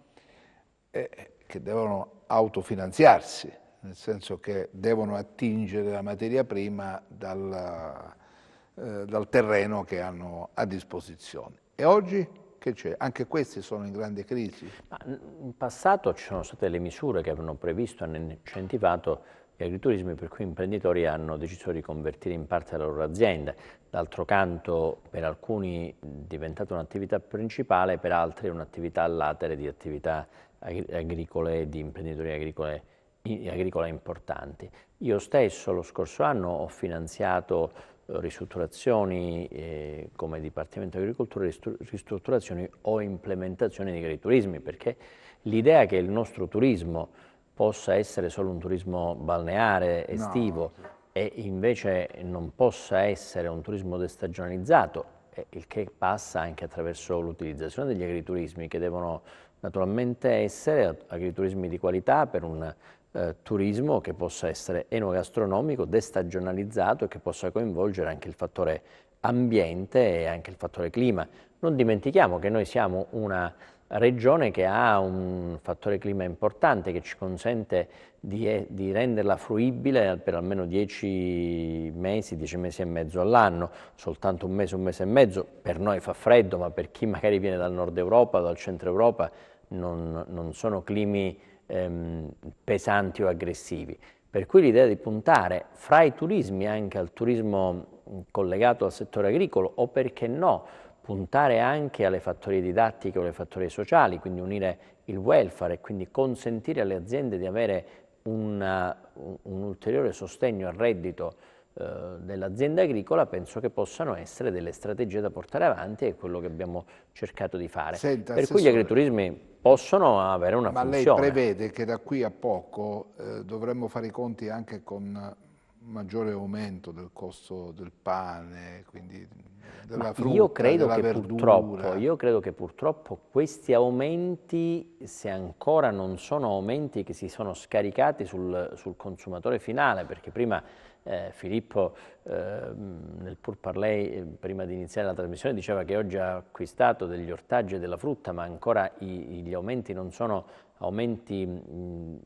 eh, che devono autofinanziarsi, nel senso che devono attingere la materia prima dal, eh, dal terreno che hanno a disposizione. E oggi? che c'è? Anche questi sono in grande crisi. Ma in passato ci sono state le misure che avevano previsto, hanno incentivato gli agriturismi per cui imprenditori hanno deciso di convertire in parte la loro azienda. D'altro canto per alcuni è diventata un'attività principale, per altri un'attività all'atere di attività agricole, di imprenditori agricole, agricole importanti. Io stesso lo scorso anno ho finanziato ristrutturazioni eh, come Dipartimento Agricoltura, ristrutturazioni o implementazioni di agriturismi, perché l'idea che il nostro turismo possa essere solo un turismo balneare, estivo, no. e invece non possa essere un turismo destagionalizzato, il che passa anche attraverso l'utilizzazione degli agriturismi che devono naturalmente essere agriturismi di qualità per un eh, turismo che possa essere enogastronomico, destagionalizzato e che possa coinvolgere anche il fattore ambiente e anche il fattore clima. Non dimentichiamo che noi siamo una regione che ha un fattore clima importante che ci consente di, eh, di renderla fruibile per almeno 10 mesi, 10 mesi e mezzo all'anno, soltanto un mese, un mese e mezzo, per noi fa freddo, ma per chi magari viene dal nord Europa, dal centro Europa, non, non sono climi ehm, pesanti o aggressivi. Per cui l'idea di puntare fra i turismi anche al turismo mm, collegato al settore agricolo o perché no, puntare anche alle fattorie didattiche o alle fattorie sociali, quindi unire il welfare e quindi consentire alle aziende di avere una, un ulteriore sostegno al reddito eh, dell'azienda agricola, penso che possano essere delle strategie da portare avanti e quello che abbiamo cercato di fare. Senta, per cui gli agriturismi possono avere una Ma funzione. Ma lei prevede che da qui a poco eh, dovremmo fare i conti anche con maggiore aumento del costo del pane, quindi della Ma frutta, io credo della che verdura. io credo che purtroppo questi aumenti, se ancora non sono aumenti che si sono scaricati sul, sul consumatore finale, perché prima eh, Filippo eh, nel pur parley eh, prima di iniziare la trasmissione diceva che oggi ha acquistato degli ortaggi e della frutta ma ancora i, gli aumenti non sono aumenti, mh, mm,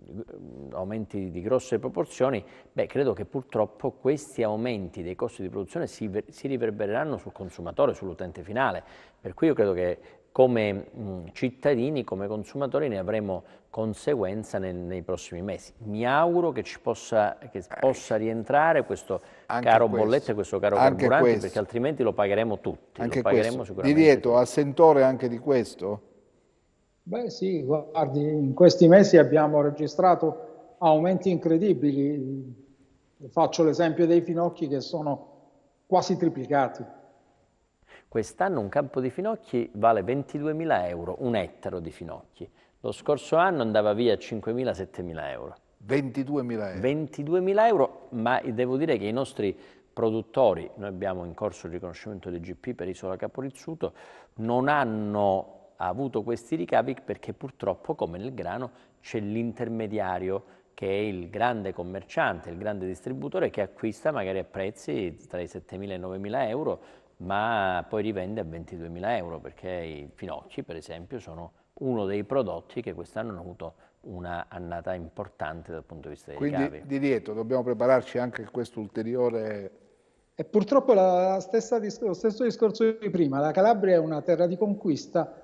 aumenti, di grosse proporzioni, beh credo che purtroppo questi aumenti dei costi di produzione si, si riverbereranno sul consumatore, sull'utente finale, per cui io credo che come cittadini, come consumatori ne avremo conseguenza nel, nei prossimi mesi. Mi auguro che ci possa, che eh, possa rientrare questo anche caro bolletto e questo caro anche carburante, questo. perché altrimenti lo pagheremo tutti. Anche lo pagheremo sicuramente. Divieto, ha sentore anche di questo? Beh sì, guardi, in questi mesi abbiamo registrato aumenti incredibili. Faccio l'esempio dei finocchi che sono quasi triplicati Quest'anno un campo di finocchi vale 22.000 euro, un ettaro di finocchi. Lo scorso anno andava via a 5.000-7.000 euro. 22.000 euro. 22.000 euro, ma devo dire che i nostri produttori, noi abbiamo in corso il riconoscimento del GP per Isola Caporizzuto, non hanno avuto questi ricavi perché purtroppo, come nel grano, c'è l'intermediario che è il grande commerciante, il grande distributore che acquista magari a prezzi tra i 7.000 e i 9.000 euro ma poi rivende a 22.000 euro perché i finocchi, per esempio, sono uno dei prodotti che quest'anno hanno avuto una annata importante dal punto di vista dei Quindi, Quindi di lieto, dobbiamo prepararci anche a questo ulteriore... E purtroppo stessa, lo stesso discorso di prima, la Calabria è una terra di conquista,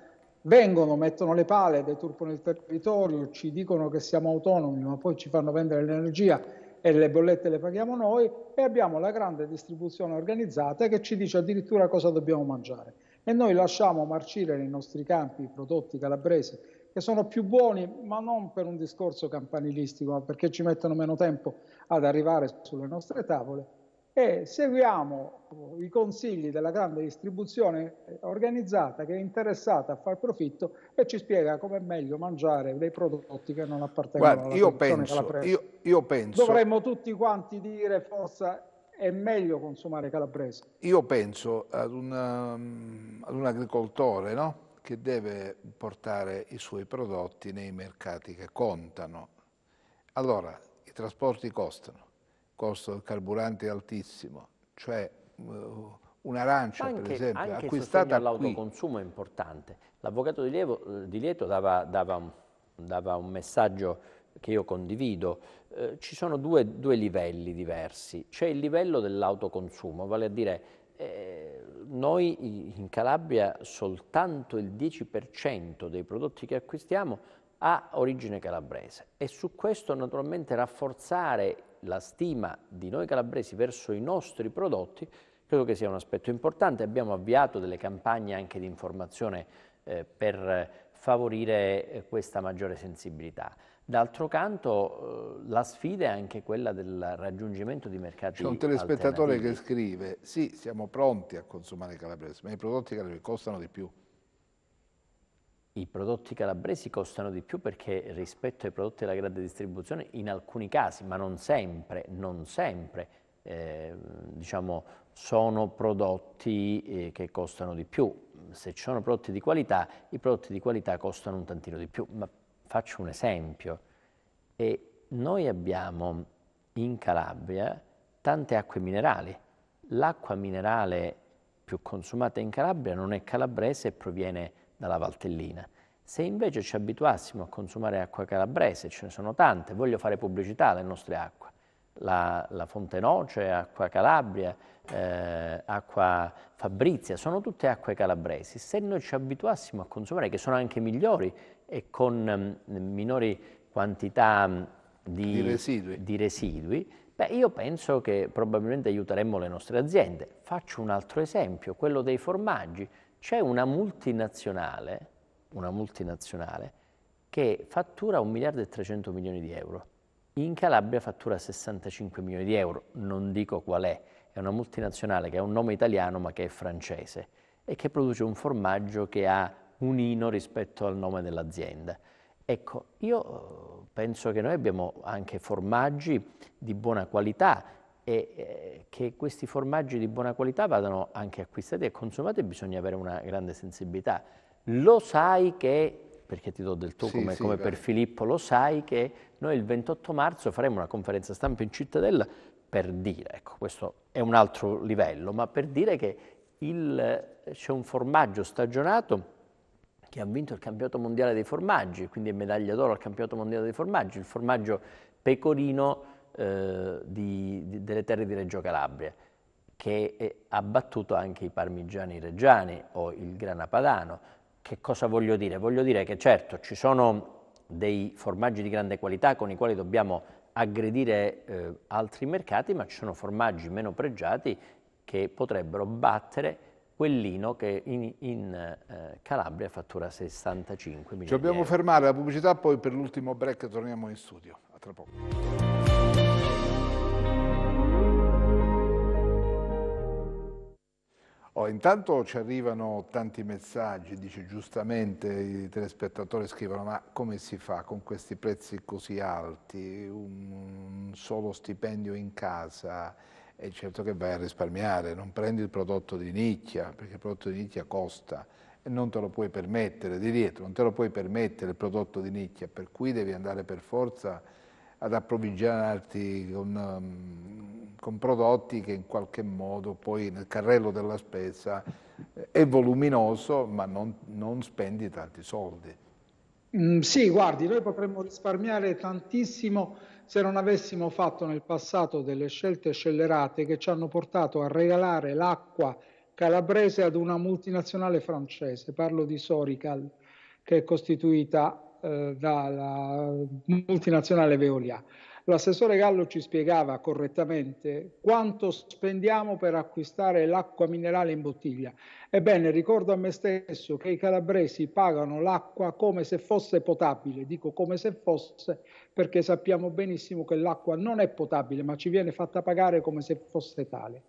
vengono, mettono le pale, deturpano il territorio, ci dicono che siamo autonomi, ma poi ci fanno vendere l'energia e le bollette le paghiamo noi e abbiamo la grande distribuzione organizzata che ci dice addirittura cosa dobbiamo mangiare. E noi lasciamo marcire nei nostri campi i prodotti calabresi che sono più buoni, ma non per un discorso campanilistico, ma perché ci mettono meno tempo ad arrivare sulle nostre tavole e seguiamo uh, i consigli della grande distribuzione eh, organizzata che è interessata a far profitto e ci spiega come è meglio mangiare dei prodotti che non appartengono Guarda, alla io penso, calabrese. Io, io penso, Dovremmo tutti quanti dire forse è meglio consumare calabrese. Io penso ad, una, um, ad un agricoltore no? che deve portare i suoi prodotti nei mercati che contano. Allora, i trasporti costano costo del carburante è altissimo, cioè eh, un'arancia per esempio anche acquistata all'autoconsumo è importante. L'avvocato di, di, Lieto dava, dava, dava, un messaggio che io condivido, eh, ci sono due, due livelli diversi, c'è il livello dell'autoconsumo, vale a dire eh, noi in Calabria soltanto il 10% dei prodotti che acquistiamo ha origine calabrese e su questo naturalmente rafforzare la stima di noi calabresi verso i nostri prodotti credo che sia un aspetto importante. Abbiamo avviato delle campagne anche di informazione eh, per favorire eh, questa maggiore sensibilità. D'altro canto eh, la sfida è anche quella del raggiungimento di mercati C'è un telespettatore che scrive, sì siamo pronti a consumare calabresi, ma i prodotti calabresi costano di più i prodotti calabresi costano di più perché rispetto ai prodotti della grande distribuzione in alcuni casi, ma non sempre, non sempre eh, diciamo, sono prodotti eh, che costano di più. Se ci sono prodotti di qualità, i prodotti di qualità costano un tantino di più. Ma faccio un esempio. E noi abbiamo in Calabria tante acque minerali. L'acqua minerale più consumata in Calabria non è calabrese e proviene da dalla Valtellina. Se invece ci abituassimo a consumare acqua calabrese, ce ne sono tante, voglio fare pubblicità alle nostre acque, la, la Fonte Noce, Acqua Calabria, eh, Acqua Fabrizia, sono tutte acque calabresi. Se noi ci abituassimo a consumare, che sono anche migliori e con um, minori quantità um, di, di, residui, di residui Beh, io penso che probabilmente aiuteremmo le nostre aziende. Faccio un altro esempio, quello dei formaggi. C'è una multinazionale, una multinazionale che fattura 1 miliardo e 300 milioni di euro. In Calabria fattura 65 milioni di euro, non dico qual è, è una multinazionale che ha un nome italiano ma che è francese e che produce un formaggio che ha un ino rispetto al nome dell'azienda. Ecco, io penso che noi abbiamo anche formaggi di buona qualità e eh, che questi formaggi di buona qualità vadano anche acquistati e consumati bisogna avere una grande sensibilità. Lo sai che, perché ti do del tuo sì, come, sì, come per Filippo, lo sai che noi il 28 marzo faremo una conferenza stampa in Cittadella per dire, ecco questo è un altro livello, ma per dire che c'è un formaggio stagionato che ha vinto il campionato mondiale dei formaggi, quindi è medaglia d'oro al campionato mondiale dei formaggi, il formaggio pecorino eh, di, di, delle terre di Reggio Calabria, che ha battuto anche i parmigiani reggiani o il grana padano. Che cosa voglio dire? Voglio dire che certo ci sono dei formaggi di grande qualità con i quali dobbiamo aggredire eh, altri mercati, ma ci sono formaggi meno pregiati che potrebbero battere quellino che in, in eh, Calabria fattura 65 milioni. Ci dobbiamo fermare la pubblicità, poi per l'ultimo break torniamo in studio. A tra poco. Oh, intanto ci arrivano tanti messaggi, dice giustamente i telespettatori scrivono ma come si fa con questi prezzi così alti, un, un solo stipendio in casa E certo che vai a risparmiare, non prendi il prodotto di nicchia perché il prodotto di nicchia costa e non te lo puoi permettere di dietro, non te lo puoi permettere il prodotto di nicchia per cui devi andare per forza ad approvvigionarti con, um, con, prodotti che in qualche modo poi nel carrello della spesa eh, è voluminoso ma non, non spendi tanti soldi. Mm, sì, guardi, noi potremmo risparmiare tantissimo se non avessimo fatto nel passato delle scelte scellerate che ci hanno portato a regalare l'acqua calabrese ad una multinazionale francese, parlo di Sorical, che è costituita eh, dalla multinazionale Veolia. L'assessore Gallo ci spiegava correttamente quanto spendiamo per acquistare l'acqua minerale in bottiglia. Ebbene, ricordo a me stesso che i calabresi pagano l'acqua come se fosse potabile, dico come se fosse perché sappiamo benissimo che l'acqua non è potabile, ma ci viene fatta pagare come se fosse tale.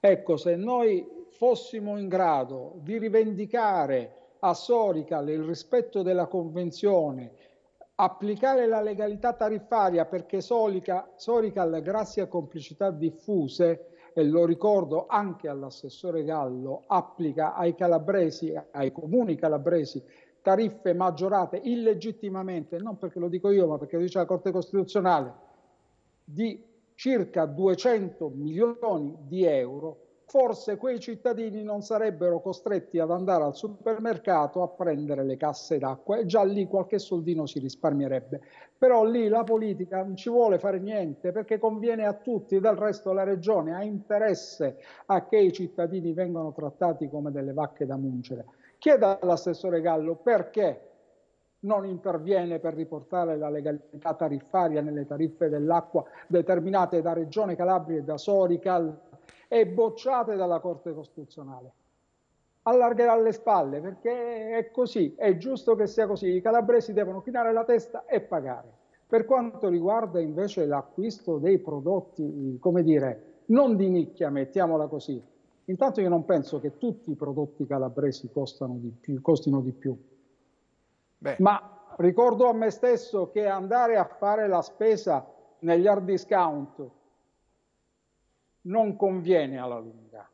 Ecco, se noi fossimo in grado di rivendicare a Sorical il rispetto della convenzione, applicare la legalità tariffaria perché Solica, Sorical, grazie a complicità diffuse, e lo ricordo anche all'assessore Gallo, applica ai calabresi, ai comuni calabresi, tariffe maggiorate illegittimamente, non perché lo dico io, ma perché lo dice la Corte Costituzionale, di circa 200 milioni di euro forse quei cittadini non sarebbero costretti ad andare al supermercato a prendere le casse d'acqua e già lì qualche soldino si risparmierebbe. Però lì la politica non ci vuole fare niente perché conviene a tutti, del resto la regione ha interesse a che i cittadini vengano trattati come delle vacche da mungere. Chieda all'assessore Gallo perché non interviene per riportare la legalità tariffaria nelle tariffe dell'acqua determinate da Regione Calabria e da Sorical e bocciate dalla Corte Costituzionale. Allargherà le spalle perché è così, è giusto che sia così, i calabresi devono chinare la testa e pagare. Per quanto riguarda invece l'acquisto dei prodotti, come dire, non di nicchia, mettiamola così, intanto io non penso che tutti i prodotti calabresi di più, costino di più. Beh. Ma ricordo a me stesso che andare a fare la spesa negli hard discount non conviene alla lunga.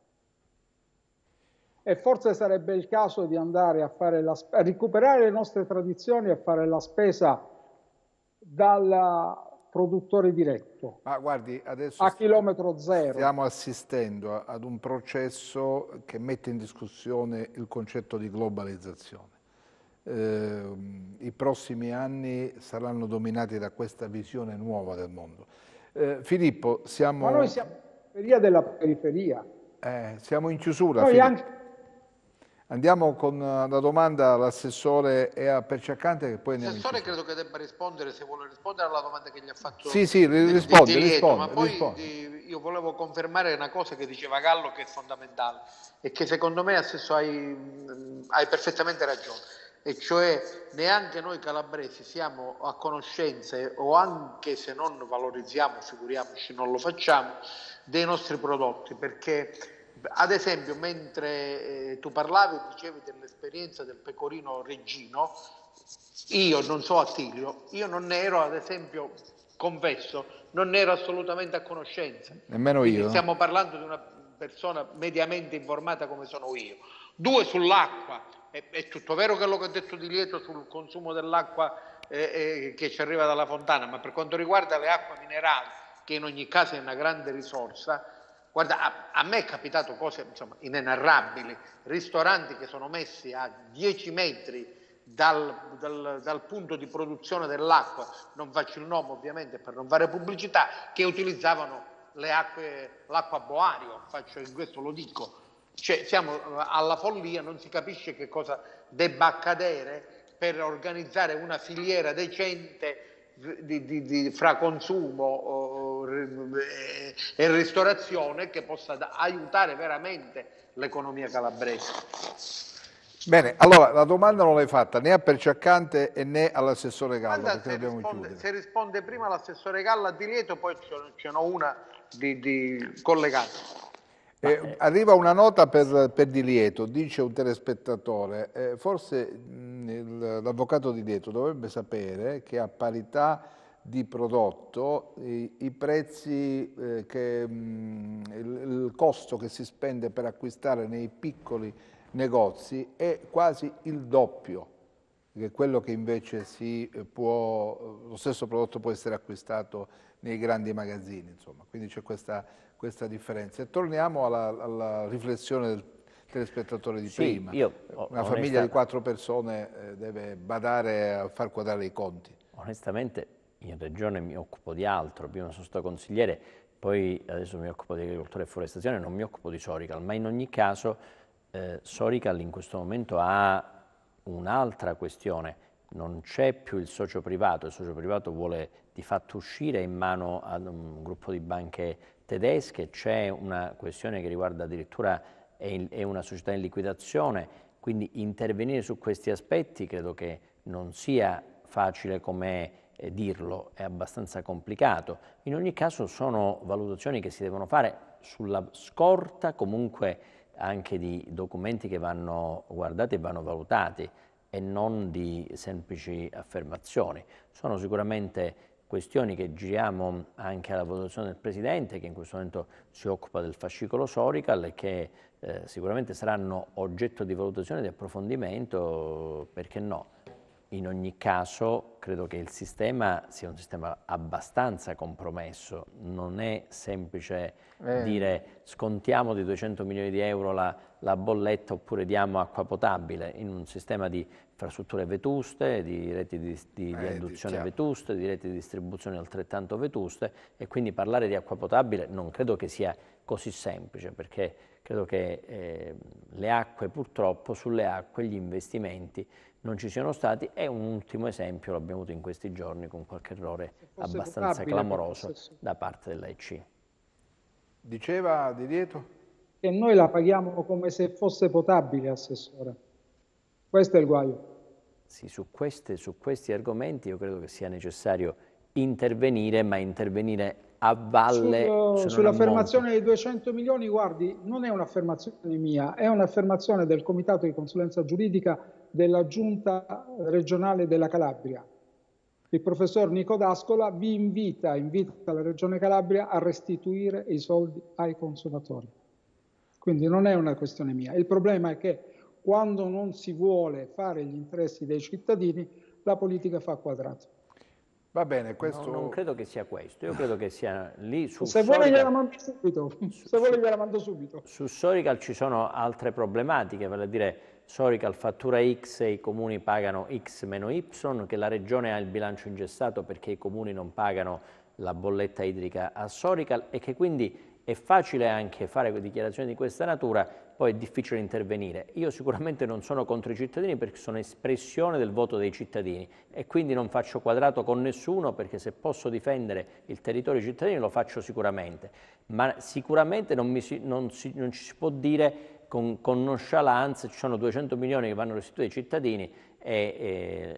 E forse sarebbe il caso di andare a, fare la, a recuperare le nostre tradizioni e fare la spesa dal produttore diretto Ma guardi, adesso a chilometro zero. Stiamo assistendo ad un processo che mette in discussione il concetto di globalizzazione. Eh, I prossimi anni saranno dominati da questa visione nuova del mondo. Eh, Filippo, siamo periferia della periferia. Eh, siamo in chiusura. Anche... Andiamo con eh, la domanda all'assessore Ea Perciaccante che poi andiamo L'assessore credo che debba rispondere se vuole rispondere alla domanda che gli ha fatto. Sì, sì, risponde, di, di risponde, ma poi risponde. io volevo confermare una cosa che diceva Gallo che è fondamentale e che secondo me, assessore, hai, mm, hai perfettamente ragione e cioè neanche noi calabresi siamo a conoscenza o anche se non valorizziamo, figuriamoci, non lo facciamo, dei nostri prodotti, perché ad esempio mentre eh, tu parlavi, dicevi dell'esperienza del pecorino reggino, io non so Attilio, io non ne ero ad esempio, confesso, non ne ero assolutamente a conoscenza. Nemmeno io. Quindi stiamo parlando di una persona mediamente informata come sono io. Due sull'acqua, è, è, tutto vero quello che ho detto di lieto sul consumo dell'acqua eh, eh, che ci arriva dalla fontana, ma per quanto riguarda le acque minerali, che in ogni caso è una grande risorsa, Guarda, a, a, me è capitato cose insomma, inenarrabili, ristoranti che sono messi a 10 metri dal, dal, dal punto di produzione dell'acqua, non faccio il nome ovviamente per non fare pubblicità, che utilizzavano l'acqua boario, faccio, questo lo dico, cioè, siamo eh, alla follia, non si capisce che cosa debba accadere per organizzare una filiera decente di, di, di, fra consumo eh, e ristorazione che possa aiutare veramente l'economia calabrese. Bene, allora la domanda non l'hai fatta né a Perciaccante né all'assessore Gallo. Se risponde, se risponde prima l'assessore Gallo di Lieto, poi ce n'ho una di, di collegato. Eh, eh, arriva una nota per, per, Di Lieto, dice un telespettatore, eh, forse mm, l'avvocato Di Lieto dovrebbe sapere che a parità di prodotto i, i prezzi, eh, che, mh, mm, il, il costo che si spende per acquistare nei piccoli negozi è quasi il doppio che quello che invece si eh, può, lo stesso prodotto può essere acquistato nei grandi magazzini, insomma. Quindi c'è questa questa differenza. E torniamo alla, alla riflessione del telespettatore di sì, prima. Io, Una famiglia di quattro persone eh, deve badare a far quadrare i conti. Onestamente in regione mi occupo di altro, prima sono stato consigliere, poi adesso mi occupo di agricoltura e forestazione, non mi occupo di Sorical, ma in ogni caso eh, Sorical in questo momento ha un'altra questione, non c'è più il socio privato, il socio privato vuole di fatto uscire in mano ad un gruppo di banche tedesche, c'è una questione che riguarda addirittura è, in, è una società in liquidazione, quindi intervenire su questi aspetti credo che non sia facile come eh, dirlo, è abbastanza complicato. In ogni caso sono valutazioni che si devono fare sulla scorta comunque anche di documenti che vanno guardati e vanno valutati e non di semplici affermazioni. Sono sicuramente questioni che giriamo anche alla valutazione del Presidente che in questo momento si occupa del fascicolo Sorical e che eh, sicuramente saranno oggetto di valutazione e di approfondimento, perché no? In ogni caso credo che il sistema sia un sistema abbastanza compromesso, non è semplice eh. dire scontiamo di 200 milioni di euro la, la, bolletta oppure diamo acqua potabile, in un sistema di infrastrutture vetuste, di reti di, di, eh, induzione diciamo. vetuste, di reti di distribuzione altrettanto vetuste e quindi parlare di acqua potabile non credo che sia così semplice perché credo che eh, le acque purtroppo sulle acque gli investimenti non ci siano stati e un ultimo esempio l'abbiamo avuto in questi giorni con qualche errore abbastanza clamoroso da parte dell'AEC. Diceva Di Lieto? Che noi la paghiamo come se fosse potabile, Assessore. Questo è il guaio. Sì, su, queste, su questi argomenti io credo che sia necessario intervenire, ma intervenire a valle. Sul, sull'affermazione dei 200 milioni, guardi, non è un'affermazione mia, è un'affermazione del Comitato di Consulenza Giuridica della Giunta regionale della Calabria. Il professor Nico D'Ascola vi invita, invita la Regione Calabria a restituire i soldi ai consumatori. Quindi non è una questione mia. Il problema è che quando non si vuole fare gli interessi dei cittadini, la politica fa quadrato. Va bene, questo... No, non credo che sia questo, io credo che sia lì su Se Sorical... gliela mando subito, se vuole gliela mando subito. Su Sorical ci sono altre problematiche, vale a dire Sorical fattura X e i comuni pagano X meno Y, che la regione ha il bilancio ingessato perché i comuni non pagano la bolletta idrica a Sorical e che quindi è facile anche fare dichiarazioni di questa natura poi è difficile intervenire. Io sicuramente non sono contro i cittadini perché sono espressione del voto dei cittadini e quindi non faccio quadrato con nessuno perché se posso difendere il territorio dei cittadini lo faccio sicuramente, ma sicuramente non, si, non, si, non ci si può dire con, con, nonchalance ci sono 200 milioni che vanno restituiti ai cittadini e,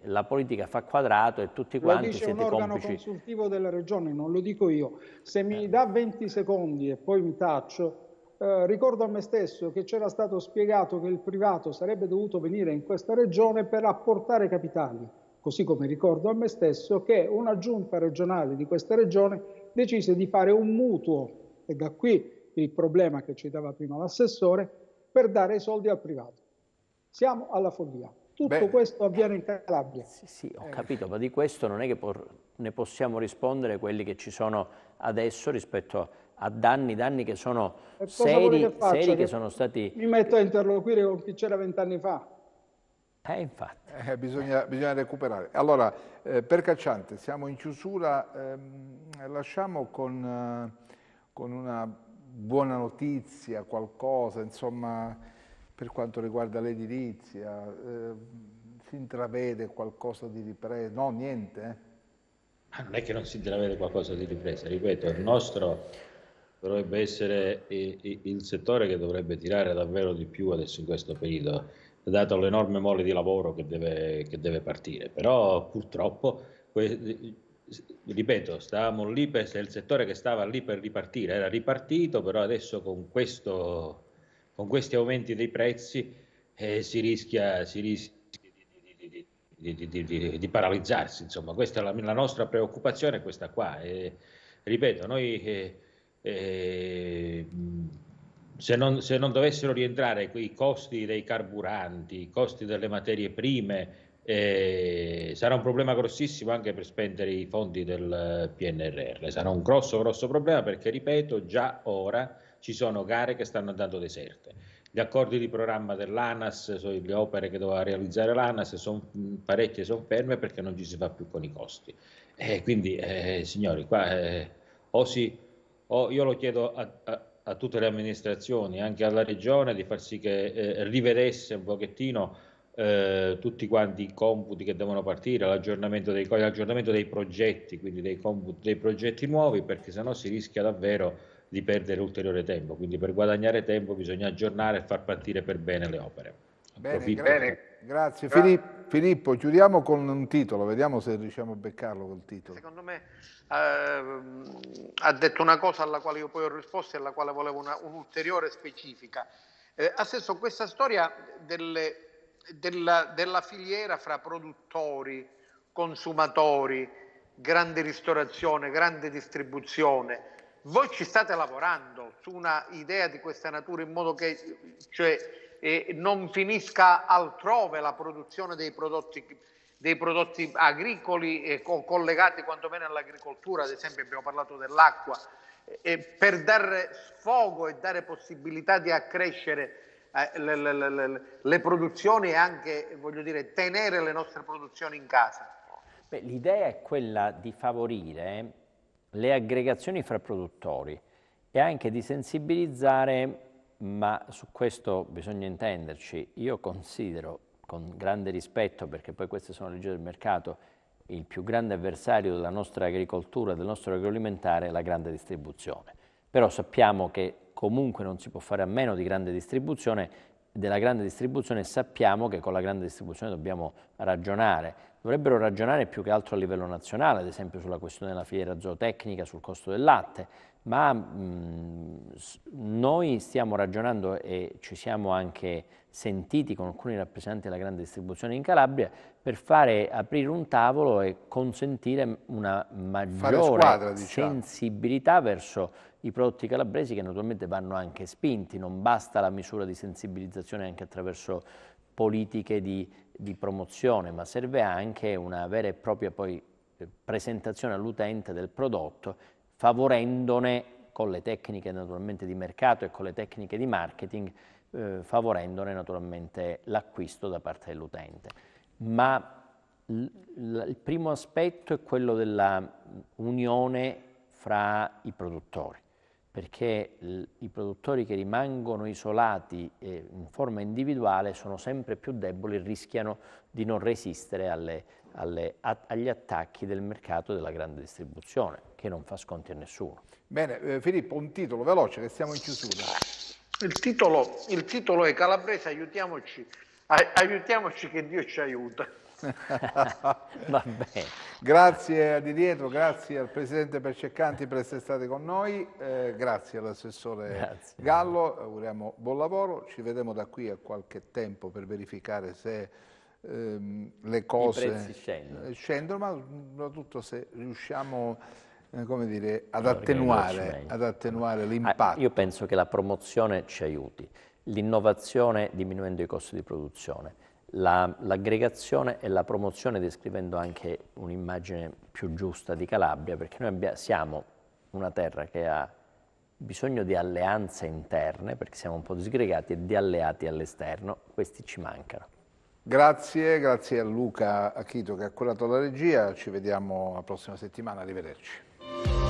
e, la politica fa quadrato e tutti quanti siete complici. Lo dice un organo consultivo della regione, non lo dico io. Se mi eh. dà 20 secondi e poi mi taccio, eh, ricordo a me stesso che c'era stato spiegato che il privato sarebbe dovuto venire in questa regione per apportare capitali, così come ricordo a me stesso che una giunta regionale di questa regione decise di fare un mutuo, e da qui il problema che citava prima l'assessore, per dare i soldi al privato. Siamo alla follia. Tutto Beh, questo eh, avviene in Calabria. Sì, sì, ho eh. capito, ma di questo non è che ne possiamo rispondere quelli che ci sono adesso rispetto a a danni, danni che sono seri cioè, che, seri che, sono stati... Mi metto a interloquire con chi c'era vent'anni fa. Eh, infatti. Eh, bisogna, bisogna, recuperare. Allora, eh, per Cacciante, siamo in chiusura, ehm, lasciamo con, eh, con, una buona notizia, qualcosa, insomma, per quanto riguarda l'edilizia, eh, si intravede qualcosa di ripresa? No, niente? Eh. Ma non è che non si intravede qualcosa di ripresa, ripeto, il nostro dovrebbe essere il settore che dovrebbe tirare davvero di più adesso in questo periodo, dato l'enorme mole di lavoro che deve, che deve partire. Però purtroppo, ripeto, stavamo lì per il settore che stava lì per ripartire, era ripartito, però adesso con, questo, con questi aumenti dei prezzi eh, si rischia... Si rischia di, di, di, di, paralizzarsi, insomma, questa è la, la nostra preoccupazione, questa qua. E, ripeto, noi eh, eh, se, non, se non dovessero rientrare quei costi dei carburanti, i costi delle materie prime, eh, sarà un problema grossissimo anche per spendere i fondi del eh, PNRR. Sarà un grosso, grosso problema perché, ripeto, già ora ci sono gare che stanno andando deserte. Gli accordi di programma dell'ANAS, le opere che doveva realizzare l'ANAS, son, mm, parecchie sono ferme perché non ci si fa più con i costi. Eh, quindi, eh, signori, qua eh, o si o io lo chiedo a, a, a tutte le amministrazioni, anche alla regione, di far sì che eh, rivedesse un pochettino eh, tutti quanti i computi che devono partire, l'aggiornamento dei, l'aggiornamento dei progetti, quindi dei, computi, dei progetti nuovi, perché sennò si rischia davvero di perdere ulteriore tempo. Quindi per guadagnare tempo bisogna aggiornare e far partire per bene le opere. Bene, gra- grazie Filippo. Filippo, chiudiamo con un titolo, vediamo se riusciamo a beccarlo col titolo. Secondo me eh, ha detto una cosa alla quale io poi ho risposto e alla quale volevo un'ulteriore un specifica. Eh, senso questa storia delle della, della, filiera fra produttori, consumatori, grande ristorazione, grande distribuzione. Voi ci state lavorando su una idea di questa natura in modo che cioè, eh, non finisca altrove la produzione dei prodotti, dei prodotti agricoli eh, co- collegati quantomeno all'agricoltura, ad esempio abbiamo parlato dell'acqua, eh, per dare sfogo e dare possibilità di accrescere le, eh, le, le, le, produzioni e anche dire, tenere le nostre produzioni in casa. Beh, l'idea è quella di favorire le aggregazioni fra produttori e anche di sensibilizzare ma su questo bisogna intenderci. Io considero con grande rispetto, perché poi queste sono le leggi del mercato, il più grande avversario della nostra agricoltura, del nostro agroalimentare, la grande distribuzione. Però sappiamo che comunque non si può fare a meno di grande distribuzione, della grande distribuzione sappiamo che con la grande distribuzione dobbiamo ragionare. Dovrebbero ragionare più che altro a livello nazionale, ad esempio sulla questione della filiera zootecnica, sul costo del latte, ma mh, mhmm, noi stiamo ragionando e ci siamo anche sentiti con alcuni rappresentanti della grande distribuzione in Calabria per fare aprire un tavolo e consentire una maggiore squadra, diciamo. sensibilità verso i prodotti calabresi che naturalmente vanno anche spinti, non basta la misura di sensibilizzazione anche attraverso politiche di, di promozione, ma serve anche una vera e propria poi, eh, presentazione all'utente del prodotto favorendone con le tecniche naturalmente di mercato e con le tecniche di marketing, eh, favorendone naturalmente l'acquisto da parte dell'utente. Ma il primo aspetto è quello della unione fra i produttori, perché i produttori che rimangono isolati eh, in forma individuale sono sempre più deboli e rischiano di non resistere alle, alle, agli attacchi del mercato della grande distribuzione che non fa sconti a nessuno. Bene, eh, Filippo, un titolo veloce che siamo in chiusura. Il titolo, il titolo è Calabrese, aiutiamoci, aiutiamoci che Dio ci aiuta. <laughs> grazie a Di Dietro, grazie al Presidente Perceccanti per essere stati con noi, eh, grazie all'assessore Gallo, auguriamo buon lavoro, ci vedremo da qui a qualche tempo per verificare se ehm, le cose scendono, ma soprattutto se riusciamo eh, come dire, ad, attenuare, ad attenuare ah, l'impatto. Io penso che la promozione ci aiuti, l'innovazione diminuendo i costi di produzione, l'aggregazione e la promozione descrivendo anche un'immagine più giusta di Calabria, perché noi abbia, siamo una terra che ha bisogno di alleanze interne, perché siamo un po' disgregati, e di alleati all'esterno, questi ci mancano. Grazie, grazie a Luca Achito che ha curato la regia, ci vediamo la prossima settimana, arrivederci. Thank you.